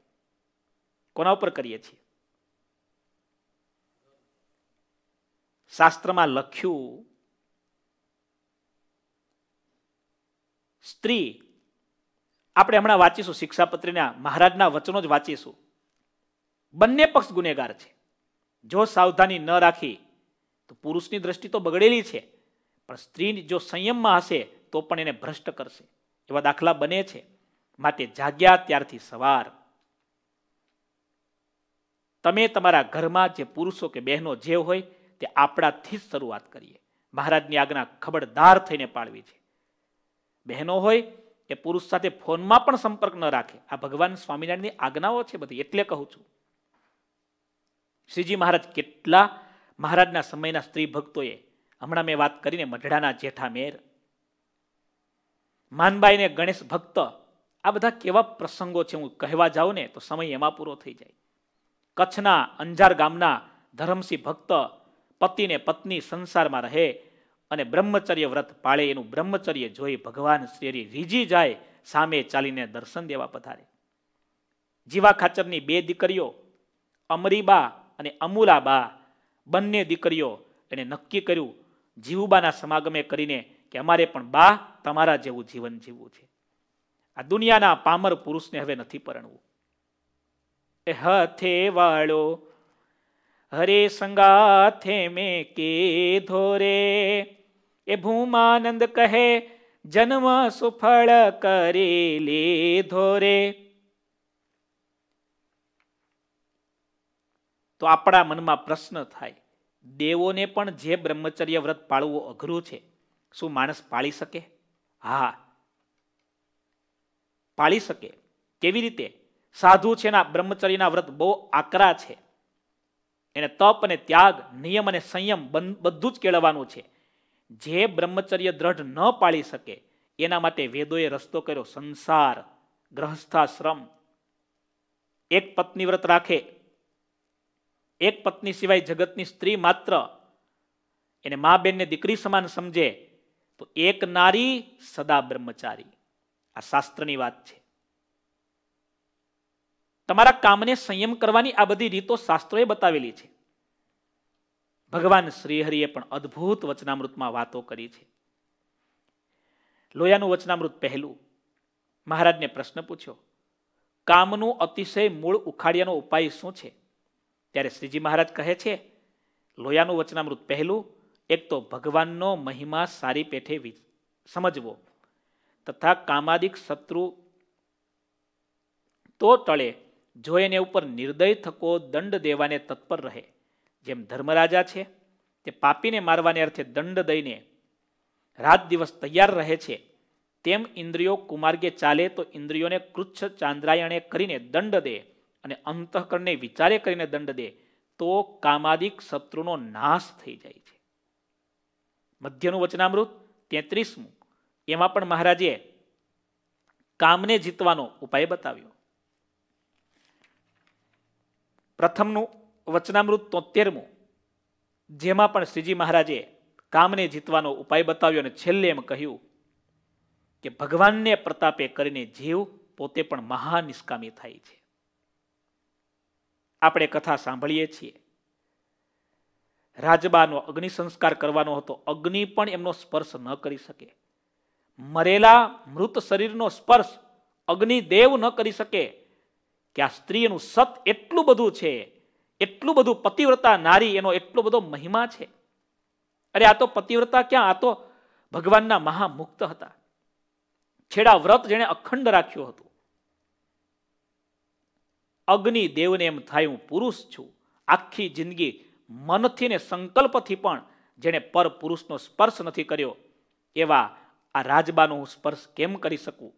કોના ઉપર કરીએ છીએ શાસ્ત્રમાં લખ્યું સ્ત્રી આપણે હમણાં વાંચીશું શિક્ષાપત્રીના મહારાજના વચનો જ વાંચીશું બંને પક્ષ ગુનેગાર છે જો સાવધાની ન રાખી તો પુરુષની દ્રષ્ટિ તો બગડેલી છે પણ સ્ત્રી જો સંયમમાં હશે તો પણ એને ભ્રષ્ટ કરશે એવા દાખલા બને છે માટે જાગ્યા ત્યારથી સવાર તમે તમારા ઘરમાં જે પુરુષો કે બહેનો જે હોય તે આપણાથી જ શરૂઆત કરીએ મહારાજની આજ્ઞા ખબરદાર થઈને પાળવી છે બહેનો હોય કે પુરુષ સાથે ફોનમાં પણ સંપર્ક ન રાખે આ ભગવાન સ્વામિનારાયણની આજ્ઞાઓ છે બધી એટલે કહું છું શ્રીજી મહારાજ કેટલા મહારાજના સમયના સ્ત્રી ભક્તોએ હમણાં મેં વાત કરીને મઢડાના જેઠા મેર માનબાઈને ગણેશ ભક્ત આ બધા કેવા પ્રસંગો છે હું કહેવા જાઉં ને તો સમય એમાં પૂરો થઈ જાય કચ્છના અંજાર ગામના ધરમસિંહ ભક્ત પતિને પત્ની સંસારમાં રહે અને બ્રહ્મચર્ય વ્રત પાળે એનું બ્રહ્મચર્ય જોઈ ભગવાન શ્રી રીજી જાય સામે ચાલીને દર્શન દેવા પધારે જીવા ખાચરની બે દીકરીઓ અમરીબા અને અમુલાબા બંને દીકરીઓ એણે નક્કી કર્યું જીવુબાના સમાગમે કરીને કે અમારે પણ બા તમારા જેવું જીવન જીવવું છે આ દુનિયાના પામર પુરુષને હવે નથી પરણવું એ હથે વાળો હરે સંગાથે મેં કે ધોરે એ ભૂમાનંદ કહે જન્મ સુફળ કરે લે ધોરે તો આપણા મનમાં પ્રશ્ન થાય દેવોને પણ જે બ્રહ્મચર્ય વ્રત પાળવું અઘરું છે શું માણસ પાળી શકે હા પાળી શકે કેવી રીતે સાધુ છે ના બ્રહ્મચર્યના વ્રત બહુ આકરા છે એને તપ અને ત્યાગ નિયમ અને સંયમ બધું જ કેળવવાનું છે જે બ્રહ્મચર્ય દ્રઢ ન પાળી શકે એના માટે વેદોએ રસ્તો કર્યો સંસાર ગ્રહસ્થાશ્રમ એક પત્ની વ્રત રાખે એક પત્ની સિવાય જગતની સ્ત્રી માત્ર એને મા બેનને દીકરી સમાન સમજે તો એક નારી સદા બ્રહ્મચારી આ શાસ્ત્રની વાત છે તમારા કામને સંયમ કરવાની આ બધી રીતો શાસ્ત્રોએ બતાવેલી છે ભગવાન શ્રીહરિએ પણ અદ્ભુત વચનામૃતમાં વાતો કરી છે લોયાનું વચનામૃત પહેલું મહારાજને પ્રશ્ન પૂછ્યો કામનું અતિશય મૂળ ઉખાડ્યાનો ઉપાય શું છે ત્યારે શ્રીજી મહારાજ કહે છે લોયાનું વચનામૃત પહેલું એક તો ભગવાનનો મહિમા સારી પેઠે સમજવો તથા કામાદિક શત્રુ તો ટળે જો એને ઉપર નિર્દય થકો દંડ દેવાને તત્પર રહે જેમ ધર્મરાજા છે તે પાપીને મારવાને અર્થે દંડ દઈને રાત દિવસ તૈયાર રહે છે તેમ ઇન્દ્રિયો કુમાર્ગે ચાલે તો ઇન્દ્રિયોને કૃચ્છ ચાંદ્રાયણે કરીને દંડ દે અને અંતઃકરણને વિચારે કરીને દંડ દે તો કામાદિક શત્રુનો નાશ થઈ જાય છે મધ્યનું વચનામૃત તેત્રીસમું એમાં પણ મહારાજે કામને જીતવાનો ઉપાય બતાવ્યો પ્રથમનું વચનામૃત તોતેરમું જેમાં પણ શ્રીજી મહારાજે કામને જીતવાનો ઉપાય બતાવ્યો અને છેલ્લે એમ કહ્યું કે ભગવાનને પ્રતાપે કરીને જીવ પોતે પણ મહાનિષ્કામી થાય છે આપણે કથા સાંભળીએ છીએ રાજબાનો અગ્નિ સંસ્કાર કરવાનો હતો અગ્નિ પણ એમનો સ્પર્શ ન કરી શકે મરેલા મૃત શરીરનો સ્પર્શ અગ્નિદેવ ન કરી શકે કે આ સ્ત્રીનું સત એટલું બધું છે એટલું બધું પતિવ્રતા નારી એનો એટલો બધો મહિમા છે અરે આ તો પતિવ્રતા ક્યાં આ તો ભગવાનના મહામુક્ત હતા છેડા વ્રત જેણે અખંડ રાખ્યું હતું અગ્નિ દેવને એમ થાય હું પુરુષ છું આખી જિંદગી મનથી ને સંકલ્પથી પણ જેણે પર પુરુષનો સ્પર્શ નથી કર્યો એવા આ રાજબાનો હું સ્પર્શ કેમ કરી શકું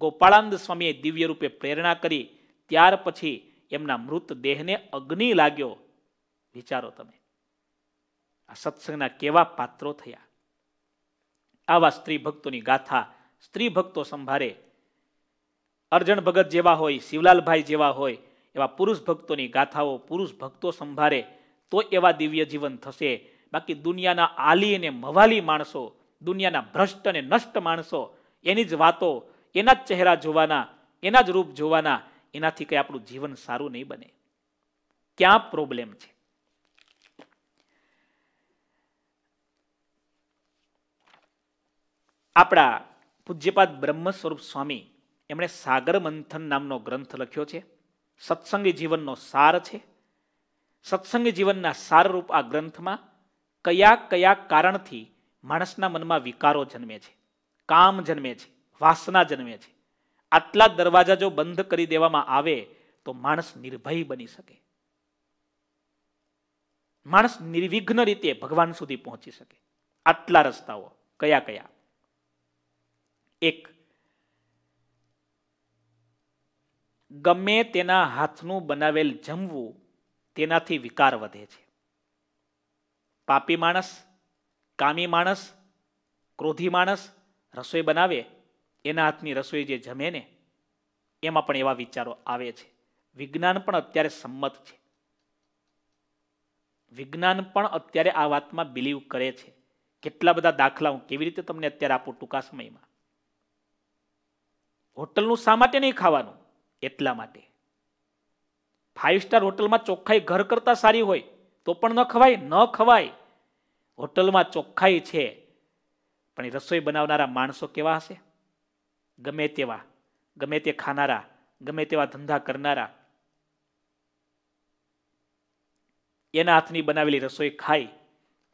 ગોપાળાનંદ સ્વામીએ દિવ્ય રૂપે પ્રેરણા કરી ત્યાર પછી એમના મૃતદેહને અગ્નિ લાગ્યો વિચારો તમે આ સત્સંગના કેવા પાત્રો થયા આવા સ્ત્રી ભક્તોની ગાથા સ્ત્રી ભક્તો સંભારે અર્જણ ભગત જેવા હોય શિવલાલભાઈ જેવા હોય એવા પુરુષ ભક્તોની ગાથાઓ પુરુષ ભક્તો સંભારે તો એવા દિવ્ય જીવન થશે બાકી દુનિયાના આલી અને મવાલી માણસો દુનિયાના ભ્રષ્ટ અને નષ્ટ માણસો એની જ વાતો એના જ ચહેરા જોવાના એના જ રૂપ જોવાના એનાથી કંઈ આપણું જીવન સારું નહીં બને ક્યાં પ્રોબ્લેમ છે આપણા પૂજ્યપાદ બ્રહ્મ સ્વરૂપ સ્વામી એમણે સાગર મંથન નામનો ગ્રંથ લખ્યો છે સત્સંગી જીવનનો સાર છે સત્સંગી જીવનના સાર રૂપ આ ગ્રંથમાં કયા કયા કારણથી માણસના મનમાં વિકારો જન્મે છે કામ જન્મે છે વાસના જન્મે છે આટલા દરવાજા જો બંધ કરી દેવામાં આવે તો માણસ નિર્ભય બની શકે માણસ નિર્વિઘ્ન રીતે ભગવાન સુધી પહોંચી શકે આટલા રસ્તાઓ કયા કયા એક ગમે તેના હાથનું બનાવેલ જમવું તેનાથી વિકાર વધે છે પાપી માણસ કામી માણસ ક્રોધી માણસ રસોઈ બનાવે એના હાથની રસોઈ જે જમે ને એમાં પણ એવા વિચારો આવે છે વિજ્ઞાન પણ અત્યારે સંમત છે વિજ્ઞાન પણ અત્યારે આ વાતમાં બિલીવ કરે છે કેટલા બધા દાખલા હું કેવી રીતે તમને અત્યારે આપું ટૂંકા સમયમાં હોટલનું શા માટે નહીં ખાવાનું એટલા માટે ફાઇવ સ્ટાર હોટલમાં ચોખ્ખાઈ ઘર કરતાં સારી હોય તો પણ ન ખવાય ન ખવાય હોટલમાં ચોખ્ખાઈ છે પણ એ રસોઈ બનાવનારા માણસો કેવા હશે ગમે તેવા ગમે તે ખાનારા ગમે તેવા ધંધા કરનારા એના હાથની બનાવેલી રસોઈ ખાઈ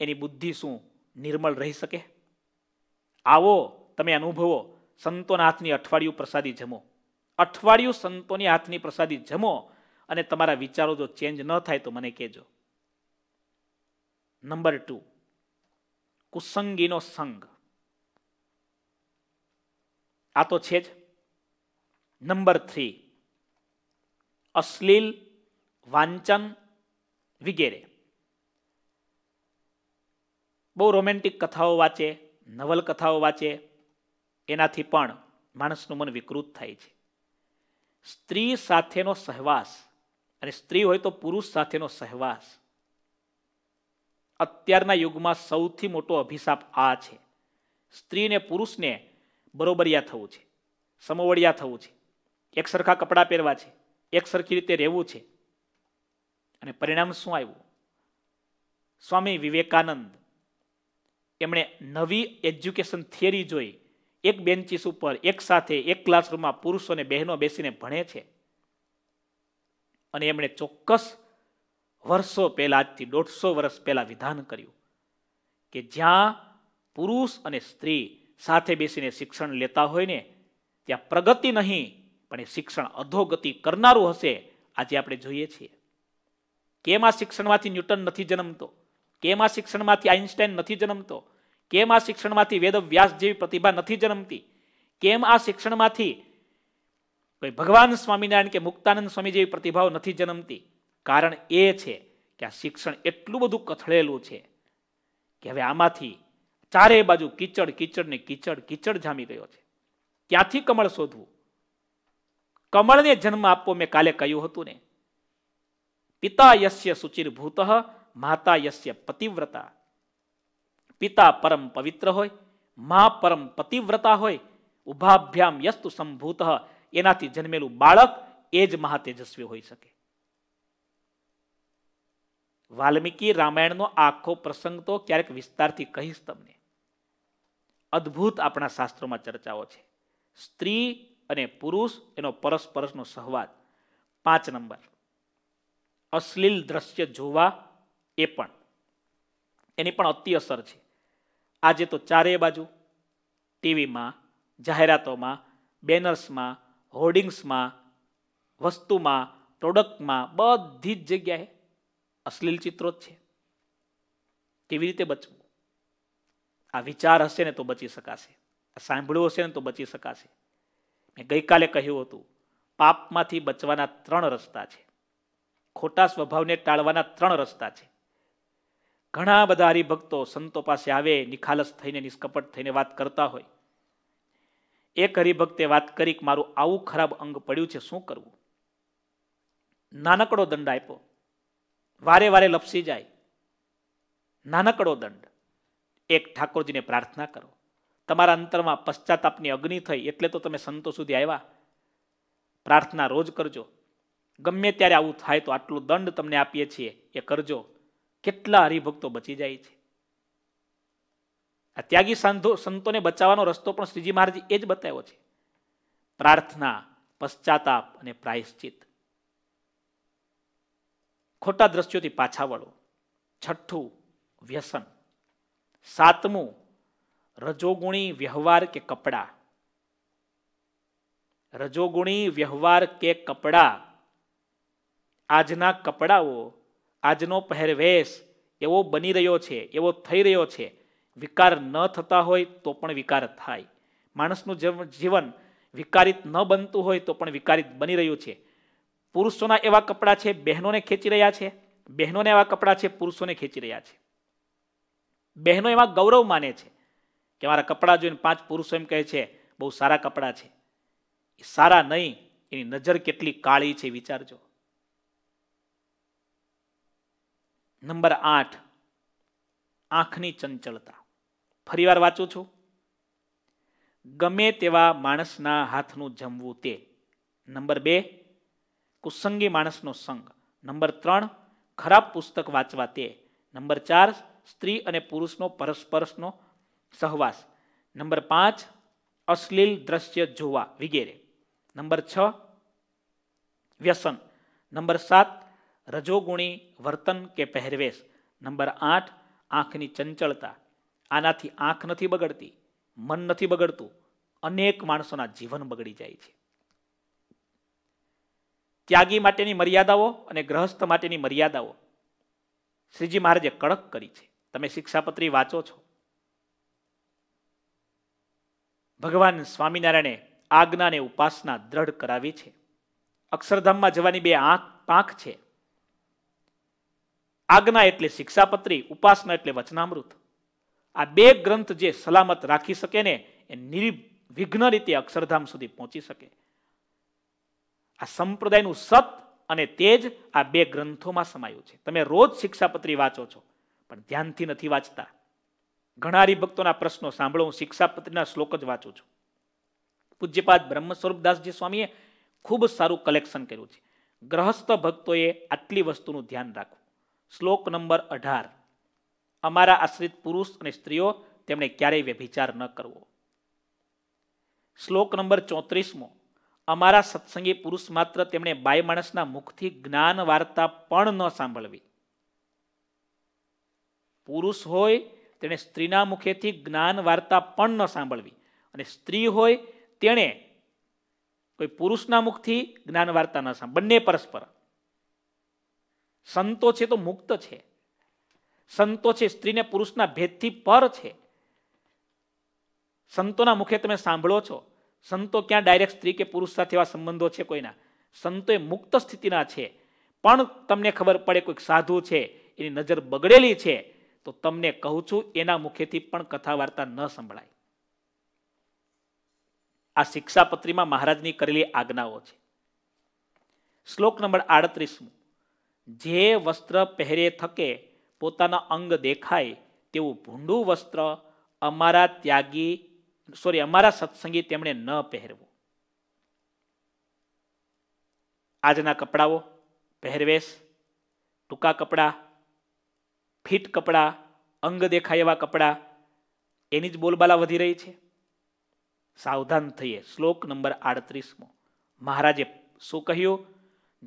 એની બુદ્ધિ શું નિર્મળ રહી શકે આવો તમે અનુભવો સંતોના હાથની અઠવાડિયું પ્રસાદી જમો અઠવાડિયું સંતોની હાથની પ્રસાદી જમો અને તમારા વિચારો જો ચેન્જ ન થાય તો મને કહેજો નંબર ટુ કુસંગીનો સંગ આ તો છે જ નંબર થ્રી અશ્લીલ વાંચન વગેરે બહુ રોમેન્ટિક કથાઓ વાંચે નવલકથાઓ વાંચે એનાથી પણ માણસનું મન વિકૃત થાય છે સ્ત્રી સાથેનો સહેવાસ અને સ્ત્રી હોય તો પુરુષ સાથેનો સહેવાસ અત્યારના યુગમાં સૌથી મોટો અભિશાપ આ છે સ્ત્રીને પુરુષને બરોબરિયા થવું છે સમવડિયા થવું છે એક સરખા કપડાં પહેરવા છે એક સરખી રીતે રહેવું છે અને પરિણામ શું આવ્યું સ્વામી વિવેકાનંદ એમણે નવી એજ્યુકેશન થિયરી જોઈ એક બેન્ચીસ ઉપર એક સાથે એક ક્લાસરૂમમાં પુરુષો અને બહેનો બેસીને ભણે છે અને એમણે ચોક્કસ વર્ષો પહેલાં આજથી દોઢસો વર્ષ પહેલાં વિધાન કર્યું કે જ્યાં પુરુષ અને સ્ત્રી સાથે બેસીને શિક્ષણ લેતા હોય ને ત્યાં પ્રગતિ નહીં પણ એ શિક્ષણ અધોગતિ કરનારું હશે આજે આપણે જોઈએ છીએ કેમાં શિક્ષણમાંથી ન્યૂટન નથી જન્મતો કેમ આ શિક્ષણમાંથી આઇન્સ્ટાઈન નથી જન્મતો કેમ આ શિક્ષણમાંથી વેદવ્યાસ જેવી પ્રતિભા નથી જન્મતી કેમ આ શિક્ષણમાંથી કોઈ ભગવાન સ્વામિનારાયણ કે મુક્તાનંદ સ્વામી જેવી પ્રતિભાઓ નથી જન્મતી કારણ એ છે કે આ શિક્ષણ એટલું બધું કથળેલું છે કે હવે આમાંથી ચારેય બાજુ કીચડ કીચડ ને કીચડ કીચડ જામી ગયો છે ક્યાંથી કમળ શોધવું કમળને જન્મ આપવો મેં કાલે કહ્યું હતું ને પિતા યસ્ય સુચિરભૂત માતા યશ્ય પતિવ્રતા પિતા પરમ પવિત્ર હોય મા પરમ પતિવ્રતા હોય ઉભાભ્યામ યસ્તુ સંભૂત એનાથી જન્મેલું બાળક એ જ મહાતેજસ્વી હોઈ શકે વાલ્મીકી રામાયણનો આખો પ્રસંગ તો ક્યારેક વિસ્તારથી કહીશ તમને અદ્ભુત આપણા શાસ્ત્રોમાં ચર્ચાઓ છે સ્ત્રી અને પુરુષ એનો પરસ્પરસનો સહવાદ પાંચ નંબર અશ્લીલ દ્રશ્ય જોવા એ પણ એની પણ અતિ અસર છે આજે તો ચારેય બાજુ ટીવીમાં જાહેરાતોમાં બેનર્સમાં હોર્ડિંગ્સમાં વસ્તુમાં પ્રોડક્ટમાં બધી જ જગ્યાએ અશ્લીલ ચિત્રો જ છે કેવી રીતે બચવું આ વિચાર હશે ને તો બચી શકાશે આ સાંભળ્યું હશે ને તો બચી શકાશે મેં ગઈકાલે કહ્યું હતું પાપમાંથી બચવાના ત્રણ રસ્તા છે ખોટા સ્વભાવને ટાળવાના ત્રણ રસ્તા છે ઘણા બધા હરિભક્તો સંતો પાસે આવે નિખાલસ થઈને નિષ્કપટ થઈને વાત કરતા હોય એક હરિભક્તે વાત કરી કે મારું આવું ખરાબ અંગ પડ્યું છે શું કરવું નાનકડો દંડ આપ્યો વારે વારે લપસી જાય નાનકડો દંડ એક ઠાકોરજીને પ્રાર્થના કરો તમારા અંતરમાં પશ્ચાતાપની અગ્નિ થઈ એટલે તો તમે સંતો સુધી આવ્યા પ્રાર્થના રોજ કરજો ગમે ત્યારે આવું થાય તો આટલો દંડ તમને આપીએ છીએ એ કરજો કેટલા હરિભક્તો બચી જાય છે આ ત્યાગી સંતો સંતોને બચાવવાનો રસ્તો પણ શ્રીજી મહારાજ એ જ બતાવ્યો છે પ્રાર્થના પશ્ચાતાપ અને પ્રાયશ્ચિત ખોટા દ્રશ્યોથી પાછા વળો છઠ્ઠું વ્યસન સાતમું રજોગુણી વ્યવહાર કે કપડા રજોગુણી વ્યવહાર કે કપડા આજના કપડાઓ આજનો પહેરવેશ એવો બની રહ્યો છે એવો થઈ રહ્યો છે વિકાર ન થતા હોય તો પણ વિકાર થાય માણસનું જીવન વિકારિત ન બનતું હોય તો પણ વિકારિત બની રહ્યું છે પુરુષોના એવા કપડાં છે બહેનોને ખેંચી રહ્યા છે બહેનોને એવા કપડાં છે પુરુષોને ખેંચી રહ્યા છે બહેનો એમાં ગૌરવ માને છે કે મારા કપડાં જોઈને પાંચ પુરુષો એમ કહે છે બહુ સારા કપડાં છે સારા નહીં એની નજર કેટલી કાળી છે વિચારજો નંબર આઠ આંખની ચંચળતા ફરીવાર વાંચું છું ગમે તેવા માણસના હાથનું જમવું તે નંબર બે કુસંગી માણસનો સંગ નંબર ત્રણ ખરાબ પુસ્તક વાંચવા તે નંબર ચાર સ્ત્રી અને પુરુષનો પરસ્પરસનો સહવાસ નંબર પાંચ અશ્લીલ દ્રશ્ય જોવા વગેરે નંબર છ વ્યસન નંબર સાત રજોગુણી વર્તન કે પહેરવેશ નંબર આઠ આંખની ચંચળતા આનાથી આંખ નથી બગડતી મન નથી બગડતું અનેક માણસોના જીવન બગડી જાય છે ત્યાગી માટેની મર્યાદાઓ અને ગ્રહસ્થ માટેની મર્યાદાઓ શ્રીજી મહારાજે કડક કરી છે તમે શિક્ષાપત્રી વાંચો છો ભગવાન સ્વામિનારાયણે આજ્ઞાને ઉપાસના દ્રઢ કરાવી છે અક્ષરધામમાં જવાની બે આંખ પાંખ છે આજ્ઞા એટલે શિક્ષાપત્રી ઉપાસના એટલે વચનામૃત આ બે ગ્રંથ જે સલામત રાખી શકે ને એ નિર્વિઘ્ન રીતે અક્ષરધામ સુધી પહોંચી શકે આ સંપ્રદાયનું સત અને તેજ આ બે ગ્રંથોમાં સમાયું છે તમે રોજ શિક્ષાપત્રી વાંચો છો પણ ધ્યાનથી નથી વાંચતા ઘણા હરિભક્તોના પ્રશ્નો સાંભળો હું શિક્ષાપત્રીના શ્લોક જ વાંચું છું પૂજ્યપાદ બ્રહ્મ સ્વરૂપદાસજી સ્વામીએ ખૂબ સારું કલેક્શન કર્યું છે ગ્રહસ્થ ભક્તોએ આટલી વસ્તુનું ધ્યાન રાખવું શ્લોક નંબર અઢાર અમારા આશ્રિત પુરુષ અને સ્ત્રીઓ તેમણે ક્યારેય વ્યભિચાર ન કરવો શ્લોક નંબર ચોત્રીસમો અમારા સત્સંગી પુરુષ માત્ર તેમણે બાય માણસના મુખથી જ્ઞાન વાર્તા પણ ન સાંભળવી પુરુષ હોય તેણે સ્ત્રીના મુખેથી જ્ઞાન વાર્તા પણ ન સાંભળવી અને સ્ત્રી હોય તેણે કોઈ પુરુષના મુખથી જ્ઞાન વાર્તા ન સાંભળ બંને પરસ્પર સંતો છે તો મુક્ત છે સંતો છે સ્ત્રીને પુરુષના ભેદથી પર છે સંતોના મુખે તમે સાંભળો છો સંતો ક્યાં ડાયરેક્ટ સ્ત્રી કે પુરુષ સાથે એવા સંબંધો છે કોઈના સંતો એ મુક્ત સ્થિતિના છે પણ તમને ખબર પડે કોઈક સાધુ છે એની નજર બગડેલી છે તો તમને કહું છું એના મુખેથી પણ કથા વાર્તા ન સંભળાય આ શિક્ષાપત્રીમાં મહારાજની કરેલી આજ્ઞાઓ છે શ્લોક નંબર આડત્રીસમું જે વસ્ત્ર પહેરે થકે પોતાના અંગ દેખાય તેવું ભૂંડું વસ્ત્ર અમારા ત્યાગી સોરી અમારા સત્સંગી તેમણે ન પહેરવું આજના કપડાઓ પહેરવેશ ટૂંકા કપડાં ફિટ કપડાં અંગ દેખાય એવા કપડાં એની જ બોલબાલા વધી રહી છે સાવધાન થઈએ શ્લોક નંબર આડત્રીસમો મહારાજે શું કહ્યું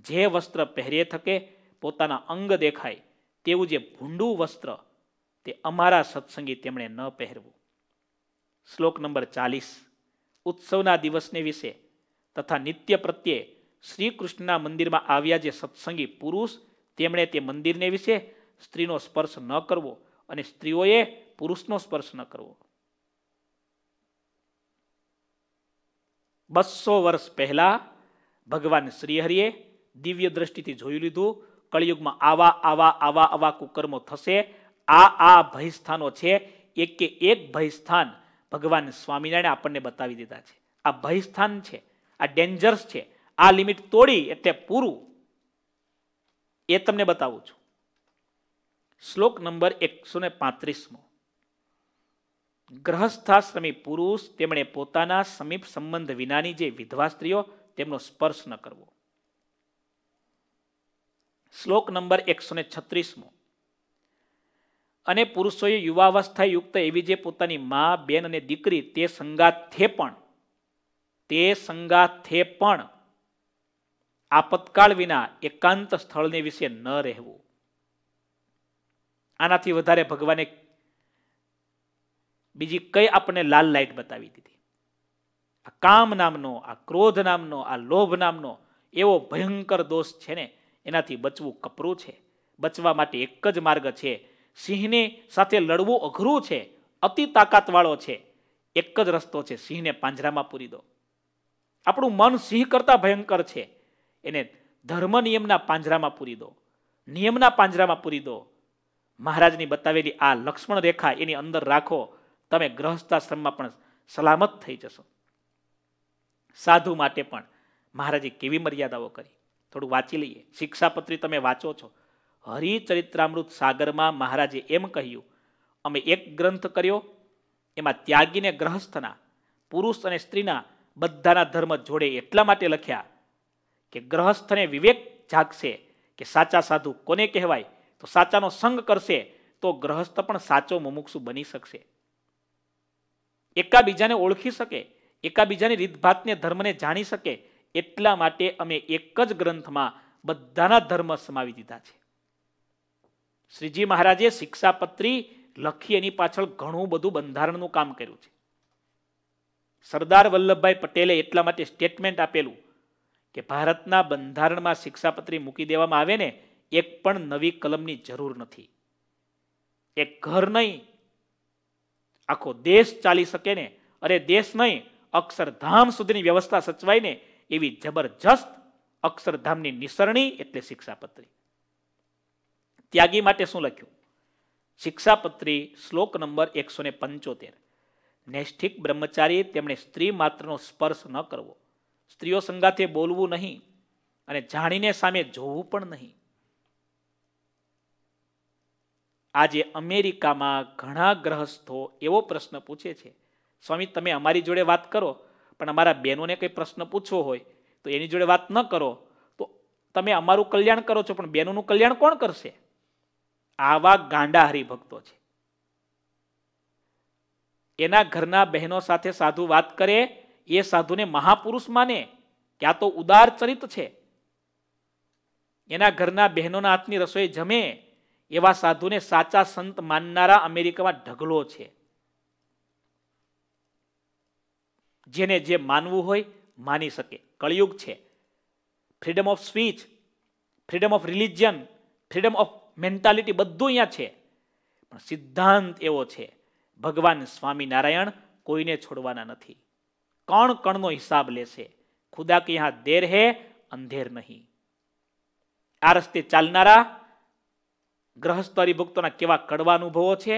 જે વસ્ત્ર પહેરીએ થકે પોતાના અંગ દેખાય તેવું જે ભૂંડું વસ્ત્ર તે અમારા સત્સંગી તેમણે ન પહેરવું શ્લોક નંબર ચાલીસ ઉત્સવના દિવસને વિશે તથા નિત્ય પ્રત્યે શ્રી કૃષ્ણના મંદિરમાં આવ્યા જે સત્સંગી પુરુષ તેમણે તે મંદિરને વિશે સ્ત્રીનો સ્પર્શ ન કરવો અને સ્ત્રીઓએ પુરુષનો સ્પર્શ ન કરવો બસો વર્ષ પહેલાં ભગવાન શ્રીહરિએ દિવ્ય દ્રષ્ટિથી જોઈ લીધું કળિયુગમાં આવા આવા આવા આવા કુકર્મો થશે આ આ ભયસ્થાનો છે એક કે એક ભયસ્થાન ભગવાન સ્વામિનારાયણ આપણને બતાવી દીધા છે આ ભયસ્થાન છે આ ડેન્જર્સ છે આ લિમિટ તોડી એટલે પૂરું એ તમને બતાવું છું શ્લોક નંબર એકસો ને પાંત્રીસમો ગ્રહસ્થાશ્રમી પુરુષ તેમણે પોતાના સમીપ સંબંધ વિનાની જે વિધવા સ્ત્રીઓ તેમનો સ્પર્શ ન કરવો શ્લોક નંબર એકસો ને છત્રીસમો અને પુરુષોએ યુવાવસ્થા યુક્ત એવી જે પોતાની મા બેન અને દીકરી તે સંગાથે પણ તે સંગાથે પણ આપતકાળ વિના એકાંત સ્થળને વિશે ન રહેવું આનાથી વધારે ભગવાને બીજી કઈ આપણને લાલ લાઈટ બતાવી દીધી આ કામ નામનો આ ક્રોધ નામનો આ લોભ નામનો એવો ભયંકર દોષ છે ને એનાથી બચવું કપરું છે બચવા માટે એક જ માર્ગ છે સિંહની સાથે લડવું અઘરું છે અતિ તાકાતવાળો છે એક જ રસ્તો છે સિંહને પાંજરામાં પૂરી દો આપણું મન સિંહ કરતા ભયંકર છે એને ધર્મ નિયમના પાંજરામાં પૂરી દો નિયમના પાંજરામાં પૂરી દો મહારાજની બતાવેલી આ લક્ષ્મણ રેખા એની અંદર રાખો તમે ગ્રહસ્થાશ્રમમાં પણ સલામત થઈ જશો સાધુ માટે પણ મહારાજે કેવી મર્યાદાઓ કરી થોડું વાંચી લઈએ શિક્ષાપત્રી તમે વાંચો છો હરિચરિત્રામૃત સાગરમાં મહારાજે એમ કહ્યું અમે એક ગ્રંથ કર્યો એમાં ત્યાગીને ગ્રહસ્થના પુરુષ અને સ્ત્રીના બધાના ધર્મ જોડે એટલા માટે લખ્યા કે ગ્રહસ્થને વિવેક જાગશે કે સાચા સાધુ કોને કહેવાય તો સાચાનો સંગ કરશે તો ગ્રહસ્થ પણ સાચો મુમુક્ષુ બની શકશે એકાબીજાને ઓળખી શકે એકાબીજાની રીતભાતને ધર્મને જાણી શકે એટલા માટે અમે એક જ ગ્રંથમાં બધાના ધર્મ સમાવી દીધા છે શ્રીજી મહારાજે શિક્ષાપત્રી લખી એની પાછળ ઘણું બધું બંધારણનું કામ કર્યું છે સરદાર વલ્લભભાઈ પટેલે એટલા માટે સ્ટેટમેન્ટ આપેલું કે ભારતના બંધારણમાં શિક્ષાપત્રી મૂકી દેવામાં આવે ને એક પણ નવી કલમની જરૂર નથી એક ઘર નહીં આખો દેશ ચાલી શકે ને અરે દેશ નહીં અક્ષરધામ સુધીની વ્યવસ્થા સચવાય ને એવી જબરજસ્ત અક્ષરધામની નિસરણી એટલે શિક્ષાપત્રી ત્યાગી માટે શું લખ્યું શિક્ષાપત્રી શ્લોક નંબર એકસો ને પંચોતેર નૈષ્ઠિક બ્રહ્મચારી તેમણે સ્ત્રી માત્રનો સ્પર્શ ન કરવો સ્ત્રીઓ સંગાથે બોલવું નહીં અને જાણીને સામે જોવું પણ નહીં આજે અમેરિકામાં ઘણા ગ્રહસ્થો એવો પ્રશ્ન પૂછે છે સ્વામી તમે અમારી જોડે વાત કરો પણ અમારા બહેનોને કંઈ પ્રશ્ન પૂછવો હોય તો એની જોડે વાત ન કરો તો તમે અમારું કલ્યાણ કરો છો પણ બહેનોનું કલ્યાણ કોણ કરશે આવા ગાંડા હરિભક્તો છે એના ઘરના બહેનો સાથે સાધુ વાત કરે એ સાધુને મહાપુરુષ માને ક્યાં તો ઉદાર ચરિત છે એના ઘરના બહેનોના હાથની રસોઈ જમે એવા સાધુને સાચા સંત માનનારા અમેરિકામાં ઢગલો છે જેને જે માનવું હોય માની શકે કળિયુગ છે freedom of speech freedom of religion freedom of mentality બધું અહીંયા છે પણ સિદ્ધાંત એવો છે ભગવાન સ્વામિનારાયણ કોઈને છોડવાના નથી કણ કણનો હિસાબ લેશે ખુદા કે યહાં દેર હે અંધેર નહીં આ રસ્તે ચાલનારા ગ્રહસ્તરી હરિભક્તોના કેવા કડવા અનુભવો છે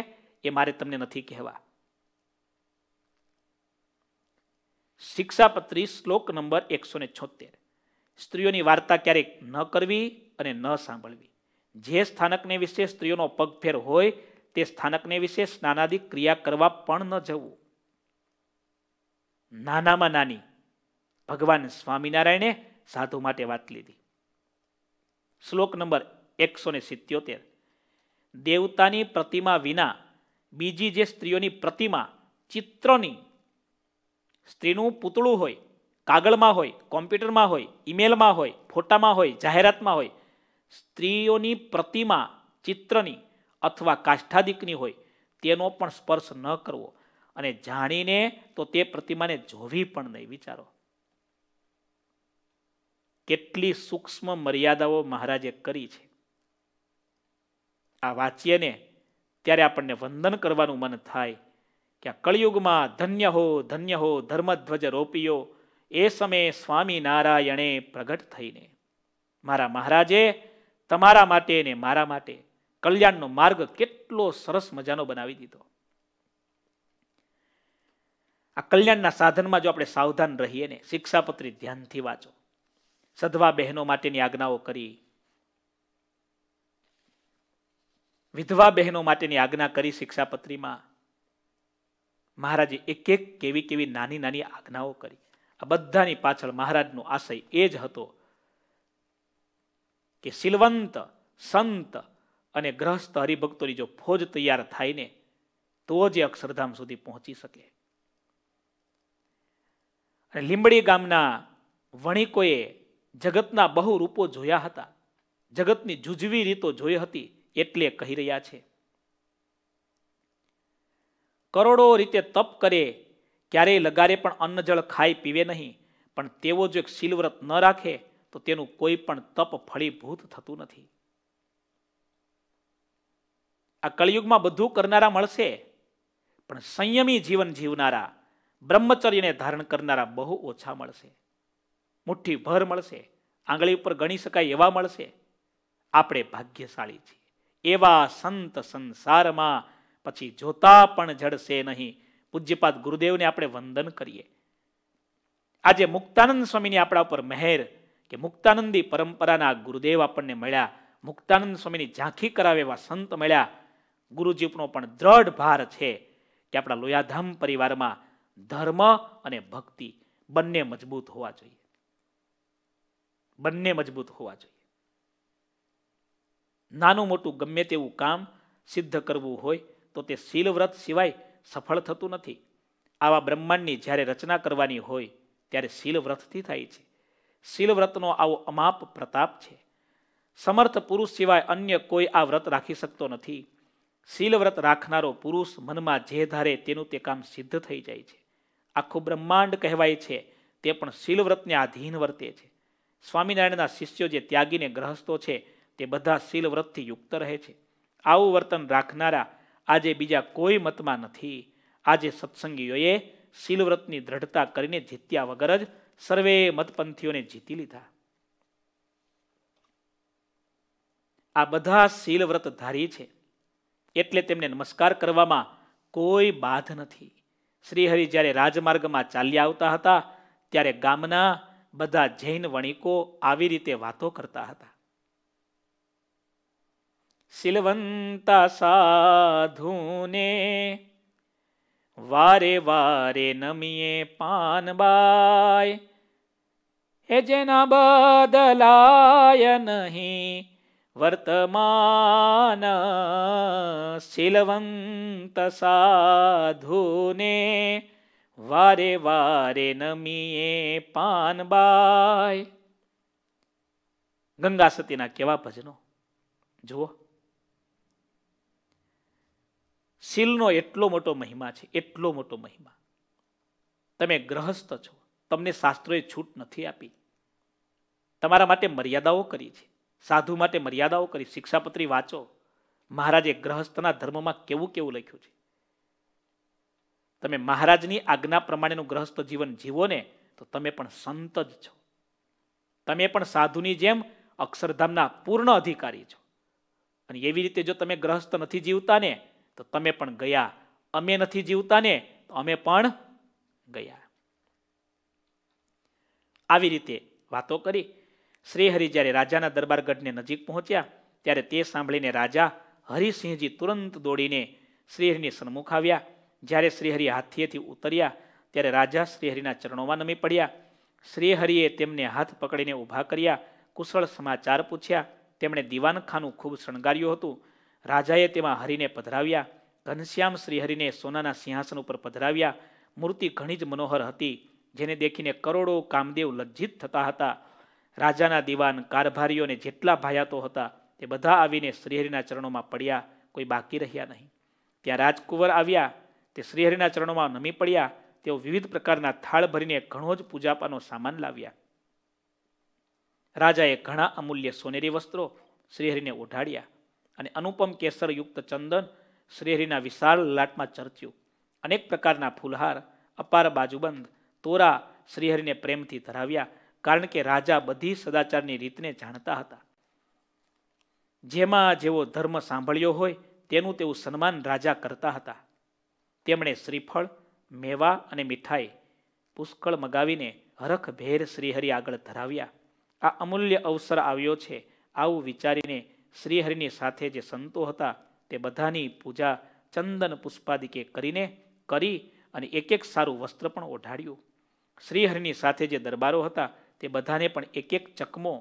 એ મારે તમને નથી કહેવા શિક્ષાપત્રી શ્લોક નંબર એકસો ને છોતેર સ્ત્રીઓની વાર્તા ક્યારેક ન કરવી અને ન સાંભળવી જે સ્થાનકને વિશે સ્ત્રીઓનો પગફેર હોય તે સ્થાનકને વિશે સ્નાનાદિક ક્રિયા કરવા પણ ન જવું નાનામાં નાની ભગવાન સ્વામિનારાયણે સાધુ માટે વાત લીધી શ્લોક નંબર એકસો ને દેવતાની પ્રતિમા વિના બીજી જે સ્ત્રીઓની પ્રતિમા ચિત્રની સ્ત્રીનું પૂતળું હોય કાગળમાં હોય કોમ્પ્યુટરમાં હોય ઈમેલમાં હોય ફોટામાં હોય જાહેરાતમાં હોય સ્ત્રીઓની પ્રતિમા ચિત્રની અથવા કાષ્ઠાદિકની હોય તેનો પણ સ્પર્શ ન કરવો અને જાણીને તો તે પ્રતિમાને જોવી પણ નહીં વિચારો કેટલી સૂક્ષ્મ મર્યાદાઓ મહારાજે કરી છે આ વાંચીએ ત્યારે આપણને વંદન કરવાનું મન થાય કે આ કળિયુગમાં ધન્ય હો ધન્ય હો ધર્મધ્વજ રોપીઓ એ સમયે સ્વામિનારાયણે પ્રગટ થઈને મારા મહારાજે તમારા માટે ને મારા માટે કલ્યાણનો માર્ગ કેટલો સરસ મજાનો બનાવી દીધો આ કલ્યાણના સાધનમાં જો આપણે સાવધાન રહીએ ને શિક્ષાપત્રી ધ્યાનથી વાંચો સધવા બહેનો માટેની આજ્ઞાઓ કરી વિધવા બહેનો માટેની આજ્ઞા કરી શિક્ષાપત્રીમાં મહારાજે એક એક કેવી કેવી નાની નાની આજ્ઞાઓ કરી આ બધાની પાછળ મહારાજનો આશય એ જ હતો કે સિલવંત સંત અને ગ્રહસ્થ હરિભક્તોની જો ફોજ તૈયાર થાય ને તો જ અક્ષરધામ સુધી પહોંચી શકે અને લીંબડી ગામના વણિકોએ જગતના બહુ રૂપો જોયા હતા જગતની જુજવી રીતો જોઈ હતી એટલે કહી રહ્યા છે કરોડો રીતે તપ કરે ક્યારેય લગારે પણ અન્નજળ ખાઈ પીવે નહીં પણ તેઓ જો એક શીલવ્રત ન રાખે તો તેનું કોઈ પણ તપ ફળીભૂત થતું નથી આ કળિયુગમાં બધું કરનારા મળશે પણ સંયમી જીવન જીવનારા બ્રહ્મચર્યને ધારણ કરનારા બહુ ઓછા મળશે મુઠ્ઠી ભર મળશે આંગળી ઉપર ગણી શકાય એવા મળશે આપણે ભાગ્યશાળી છીએ એવા સંત સંસારમાં પછી જોતા પણ જડશે નહીં પૂજ્યપાદ ગુરુદેવને આપણે વંદન કરીએ આજે મુક્તાનંદ સ્વામીની આપણા ઉપર મહેર કે મુક્તાનંદી પરંપરાના ગુરુદેવ આપણને મળ્યા મુક્તાનંદ સ્વામીની ઝાંખી કરાવે એવા સંત મળ્યા ગુરુજીપનો પણ દ્રઢ ભાર છે કે આપણા લોયાધામ પરિવારમાં ધર્મ અને ભક્તિ બંને મજબૂત હોવા જોઈએ બંને મજબૂત હોવા જોઈએ નાનું મોટું ગમે તેવું કામ સિદ્ધ કરવું હોય તો તે શીલવ્રત સિવાય સફળ થતું નથી આવા બ્રહ્માંડની જ્યારે રચના કરવાની હોય ત્યારે શીલવ્રતથી થાય છે શીલવ્રતનો આવો અમાપ પ્રતાપ છે સમર્થ પુરુષ સિવાય અન્ય કોઈ આ વ્રત રાખી શકતો નથી શીલવ્રત રાખનારો પુરુષ મનમાં જે ધારે તેનું તે કામ સિદ્ધ થઈ જાય છે આખું બ્રહ્માંડ કહેવાય છે તે પણ શીલવ્રતને આધીન વર્તે છે સ્વામિનારાયણના શિષ્યો જે ત્યાગીને ગ્રહસ્થો છે તે બધા શીલવ્રતથી યુક્ત રહે છે આવું વર્તન રાખનારા આજે બીજા કોઈ મતમાં નથી આજે સત્સંગીઓએ શીલવ્રતની દ્રઢતા કરીને જીત્યા વગર જ સર્વે મતપંથીઓને જીતી લીધા આ બધા શીલવ્રત ધારી છે એટલે તેમને નમસ્કાર કરવામાં કોઈ બાધ નથી શ્રીહરિ જ્યારે રાજમાર્ગમાં ચાલ્યા આવતા હતા ત્યારે ગામના બધા જૈન વણિકો આવી રીતે વાતો કરતા હતા શિલવંતા સાધુને વારે વારે નમીએ પાનબાય એ જેના બદલાય નહીં વર્તમાન શીલવંત સાધુને વારે વારે નમીએ પાનબાય ગંગા સતીના કેવા ભજનો જુઓ શીલનો એટલો મોટો મહિમા છે એટલો મોટો મહિમા તમે ગ્રહસ્થ છો તમને શાસ્ત્રોએ છૂટ નથી આપી તમારા માટે મર્યાદાઓ કરી છે સાધુ માટે મર્યાદાઓ કરી શિક્ષાપત્રી વાંચો મહારાજે ગ્રહસ્થના ધર્મમાં કેવું કેવું લખ્યું છે તમે મહારાજની આજ્ઞા પ્રમાણેનું ગ્રહસ્થ જીવન જીવો ને તો તમે પણ સંત જ છો તમે પણ સાધુની જેમ અક્ષરધામના પૂર્ણ અધિકારી છો અને એવી રીતે જો તમે ગ્રહસ્થ નથી જીવતા ને તો તમે પણ ગયા અમે નથી જીવતા ને તો અમે પણ ગયા આવી રીતે વાતો કરી શ્રીહરિ જ્યારે રાજાના દરબારગઢને નજીક પહોંચ્યા ત્યારે તે સાંભળીને રાજા હરિસિંહજી તુરંત દોડીને શ્રીહરિની સન્મુખ આવ્યા જ્યારે શ્રીહરિ હાથીએથી ઉતર્યા ત્યારે રાજા શ્રીહરિના ચરણોમાં નમી પડ્યા શ્રીહરિએ તેમને હાથ પકડીને ઊભા કર્યા કુશળ સમાચાર પૂછ્યા તેમણે દીવાનખાનું ખૂબ શણગાર્યું હતું રાજાએ તેમાં હરિને પધરાવ્યા ઘનશ્યામ શ્રીહરિને સોનાના સિંહાસન ઉપર પધરાવ્યા મૂર્તિ ઘણી જ મનોહર હતી જેને દેખીને કરોડો કામદેવ લજ્જિત થતા હતા રાજાના દિવાન કારભારીઓને જેટલા ભાયાતો હતા તે બધા આવીને શ્રીહરિના ચરણોમાં પડ્યા કોઈ બાકી રહ્યા નહીં ત્યાં રાજકુંવર આવ્યા તે શ્રીહરિના ચરણોમાં નમી પડ્યા તેઓ વિવિધ પ્રકારના થાળ ભરીને ઘણો જ પૂજાપાનો સામાન લાવ્યા રાજાએ ઘણા અમૂલ્ય સોનેરી વસ્ત્રો શ્રીહરિને ઓઢાડ્યા અને અનુપમ કેસરયુક્ત ચંદન શ્રેહરીના વિશાળ લાટમાં ચર્ચ્યું અનેક પ્રકારના ફૂલહાર અપાર બાજુબંધ તોરા શ્રીહરિને પ્રેમથી ધરાવ્યા કારણ કે રાજા બધી સદાચારની રીતને જાણતા હતા જેમાં જેવો ધર્મ સાંભળ્યો હોય તેનું તેવું સન્માન રાજા કરતા હતા તેમણે શ્રીફળ મેવા અને મીઠાઈ પુષ્કળ મગાવીને હરખભેર શ્રીહરિ આગળ ધરાવ્યા આ અમૂલ્ય અવસર આવ્યો છે આવું વિચારીને શ્રીહરિની સાથે જે સંતો હતા તે બધાની પૂજા ચંદન પુષ્પાદિકે કરીને કરી અને એક એક સારું વસ્ત્ર પણ ઓઢાડ્યું શ્રીહરિની સાથે જે દરબારો હતા તે બધાને પણ એક એક ચકમો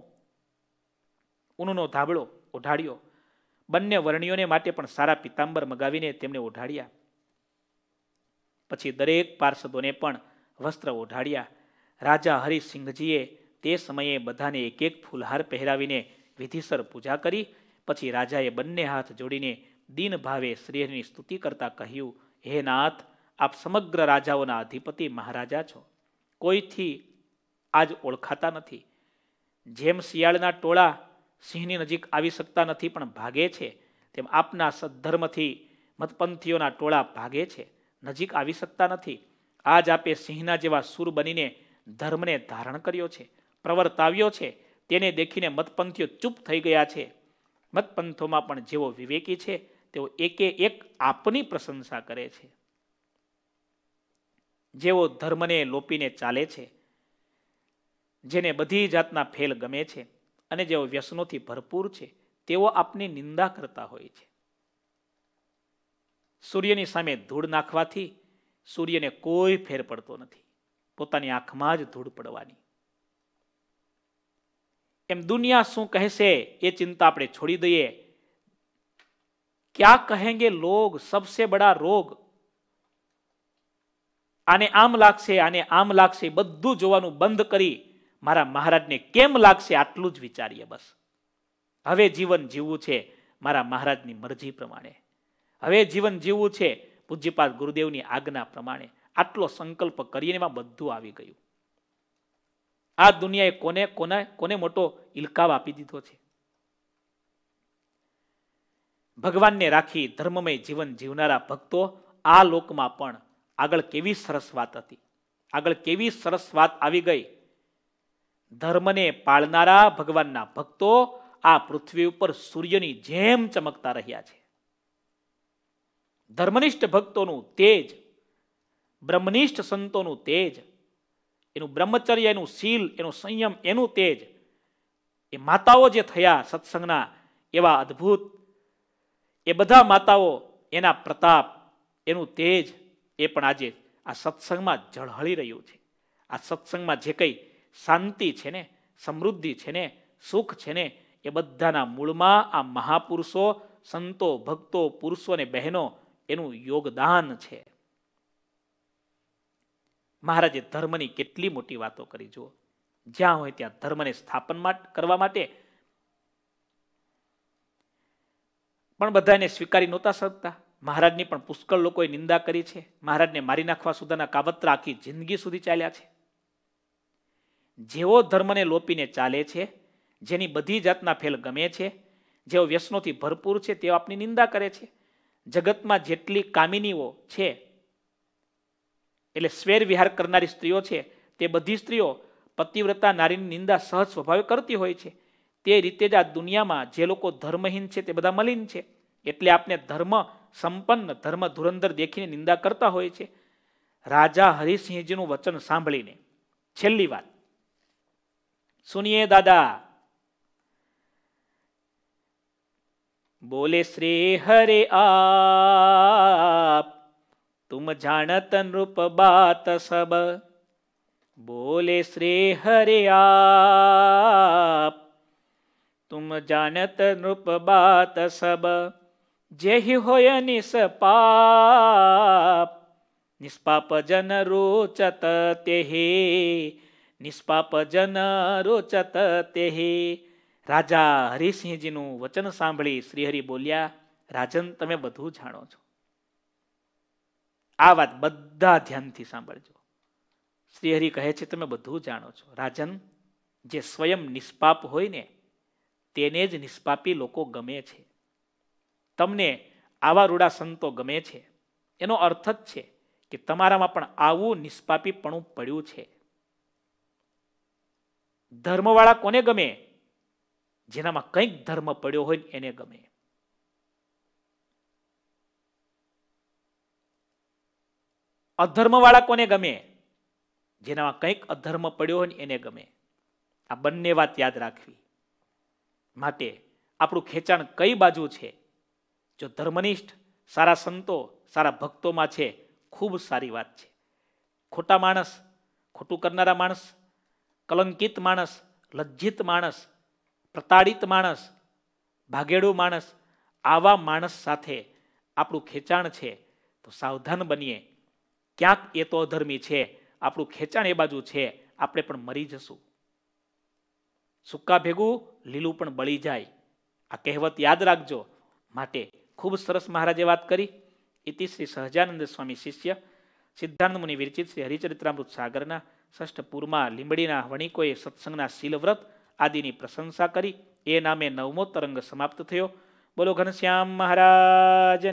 ઊનનો ધાબળો ઓઢાડ્યો બંને વર્ણિયોને માટે પણ સારા પિતાંબર મગાવીને તેમણે ઓઢાડ્યા પછી દરેક પાર્ષદોને પણ વસ્ત્ર ઓઢાડ્યા રાજા હરિસિંહજીએ તે સમયે બધાને એક એક ફૂલહાર પહેરાવીને વિધિસર પૂજા કરી પછી રાજાએ બંને હાથ જોડીને દિન ભાવે શ્રેયની સ્તુતિ કરતાં કહ્યું હે નાથ આપ સમગ્ર રાજાઓના અધિપતિ મહારાજા છો કોઈથી આજ ઓળખાતા નથી જેમ શિયાળના ટોળા સિંહની નજીક આવી શકતા નથી પણ ભાગે છે તેમ આપના સદ્ધર્મથી મતપંથીઓના ટોળા ભાગે છે નજીક આવી શકતા નથી આજ આપે સિંહના જેવા સુર બનીને ધર્મને ધારણ કર્યો છે પ્રવર્તાવ્યો છે તેને દેખીને મતપંથીઓ ચૂપ થઈ ગયા છે મતપંથોમાં પણ જેઓ વિવેકી છે તેઓ એકે એક આપની પ્રશંસા કરે છે જેઓ ધર્મને લોપીને ચાલે છે જેને બધી જાતના ફેલ ગમે છે અને જેઓ વ્યસનોથી ભરપૂર છે તેઓ આપની નિંદા કરતા હોય છે સૂર્યની સામે ધૂળ નાખવાથી સૂર્યને કોઈ ફેર પડતો નથી પોતાની આંખમાં જ ધૂળ પડવાની એમ દુનિયા શું કહેશે એ ચિંતા આપણે છોડી દઈએ ક્યા કહેંગે લોગ સબસે બડા રોગ આને આમ લાગશે આને આમ લાગશે બધું જોવાનું બંધ કરી મારા મહારાજને કેમ લાગશે આટલું જ વિચારીએ બસ હવે જીવન જીવવું છે મારા મહારાજની મરજી પ્રમાણે હવે જીવન જીવવું છે પૂજ્યપાદ ગુરુદેવની આજ્ઞા પ્રમાણે આટલો સંકલ્પ કરીને એમાં બધું આવી ગયું આ દુનિયાએ કોને કોને કોને મોટો ઇલકાવ આપી દીધો છે ભગવાનને રાખી ધર્મમય જીવન જીવનારા ભક્તો આ લોકમાં પણ આગળ કેવી સરસ વાત હતી આગળ કેવી સરસ વાત આવી ગઈ ધર્મને પાળનારા ભગવાનના ભક્તો આ પૃથ્વી ઉપર સૂર્યની જેમ ચમકતા રહ્યા છે ધર્મનિષ્ઠ ભક્તોનું તેજ બ્રહ્મનિષ્ઠ સંતોનું તેજ એનું બ્રહ્મચર્ય એનું શીલ એનું સંયમ એનું તેજ એ માતાઓ જે થયા સત્સંગના એવા અદ્ભુત એ બધા માતાઓ એના પ્રતાપ એનું તેજ એ પણ આજે આ સત્સંગમાં ઝળહળી રહ્યું છે આ સત્સંગમાં જે કંઈ શાંતિ છે ને સમૃદ્ધિ છે ને સુખ છે ને એ બધાના મૂળમાં આ મહાપુરુષો સંતો ભક્તો પુરુષો અને બહેનો એનું યોગદાન છે મહારાજે ધર્મની કેટલી મોટી વાતો કરી જુઓ જ્યાં હોય ત્યાં ધર્મને સ્થાપન કરવા માટે પણ બધાને સ્વીકારી નહોતા શકતા મહારાજની પણ પુષ્કળ લોકોએ નિંદા કરી છે મહારાજને મારી નાખવા સુધાના કાવતરા આખી જિંદગી સુધી ચાલ્યા છે જેઓ ધર્મને લોપીને ચાલે છે જેની બધી જાતના ફેલ ગમે છે જેઓ વ્યસનોથી ભરપૂર છે તેઓ આપની નિંદા કરે છે જગતમાં જેટલી કામિનીઓ છે એટલે સ્વેર વિહાર કરનારી સ્ત્રીઓ છે તે બધી સ્ત્રીઓ પતિવ્રતા નારીની નિંદા સહજ સ્વભાવે કરતી હોય છે તે રીતે જ આ દુનિયામાં જે લોકો ધર્મહીન છે તે બધા મલિન છે એટલે આપને ધર્મ સંપન્ન ધર્મ ધુરંધર દેખીને નિંદા કરતા હોય છે રાજા હરિસિંહજીનું વચન સાંભળીને છેલ્લી વાત સુનિએ દાદા બોલે શ્રી હરે આપ तुम जानत नृप बात सब बोले श्री हरे आप तुम जानत नृप बात सब जेहि होय निष्पाप निष्पाप जन रोचत तेहे નિષ્પાપ જન રોચત તેહે રાજા હરિસિંહજીનું વચન સાંભળી શ્રીહરિ બોલ્યા રાજન તમે બધું જાણો છો આ વાત બધા ધ્યાનથી સાંભળજો શ્રીહરિ કહે છે તમે બધું જાણો છો રાજન જે સ્વયં નિષ્પાપ હોય ને તેને જ નિષ્પાપી લોકો ગમે છે તમને આવા રૂડા સંતો ગમે છે એનો અર્થ જ છે કે તમારામાં પણ આવું નિષ્પાપીપણું પડ્યું છે ધર્મવાળા કોને ગમે જેનામાં કંઈક ધર્મ પડ્યો હોય એને ગમે અધર્મવાળા કોને ગમે જેનામાં કંઈક અધર્મ પડ્યો હોય એને ગમે આ બંને વાત યાદ રાખવી માટે આપણું ખેંચાણ કઈ બાજુ છે જો ધર્મનિષ્ઠ સારા સંતો સારા ભક્તોમાં છે ખૂબ સારી વાત છે ખોટા માણસ ખોટું કરનારા માણસ કલંકિત માણસ લજ્જિત માણસ પ્રતાડિત માણસ ભાગેડું માણસ આવા માણસ સાથે આપણું ખેંચાણ છે તો સાવધાન બનીએ ક્યાંક એ તો અધર્મી છે આપણું ખેંચાણ એ બાજુ છે આપણે પણ મરી જશું સુક્કા ભેગું લીલું પણ બળી જાય આ કહેવત યાદ રાખજો માટે ખૂબ સરસ મહારાજે વાત કરી ઇતિ શ્રી સહજાનંદ સ્વામી શિષ્ય સિદ્ધાંત મુનિ વિરચિત શ્રી હરિચરિત્રામૃત સાગરના ષષ્ઠ પૂરમાં લીંબડીના વણિકોએ સત્સંગના શીલવ્રત આદિની પ્રશંસા કરી એ નામે નવમો તરંગ સમાપ્ત થયો બોલો ઘનશ્યામ મહારાજ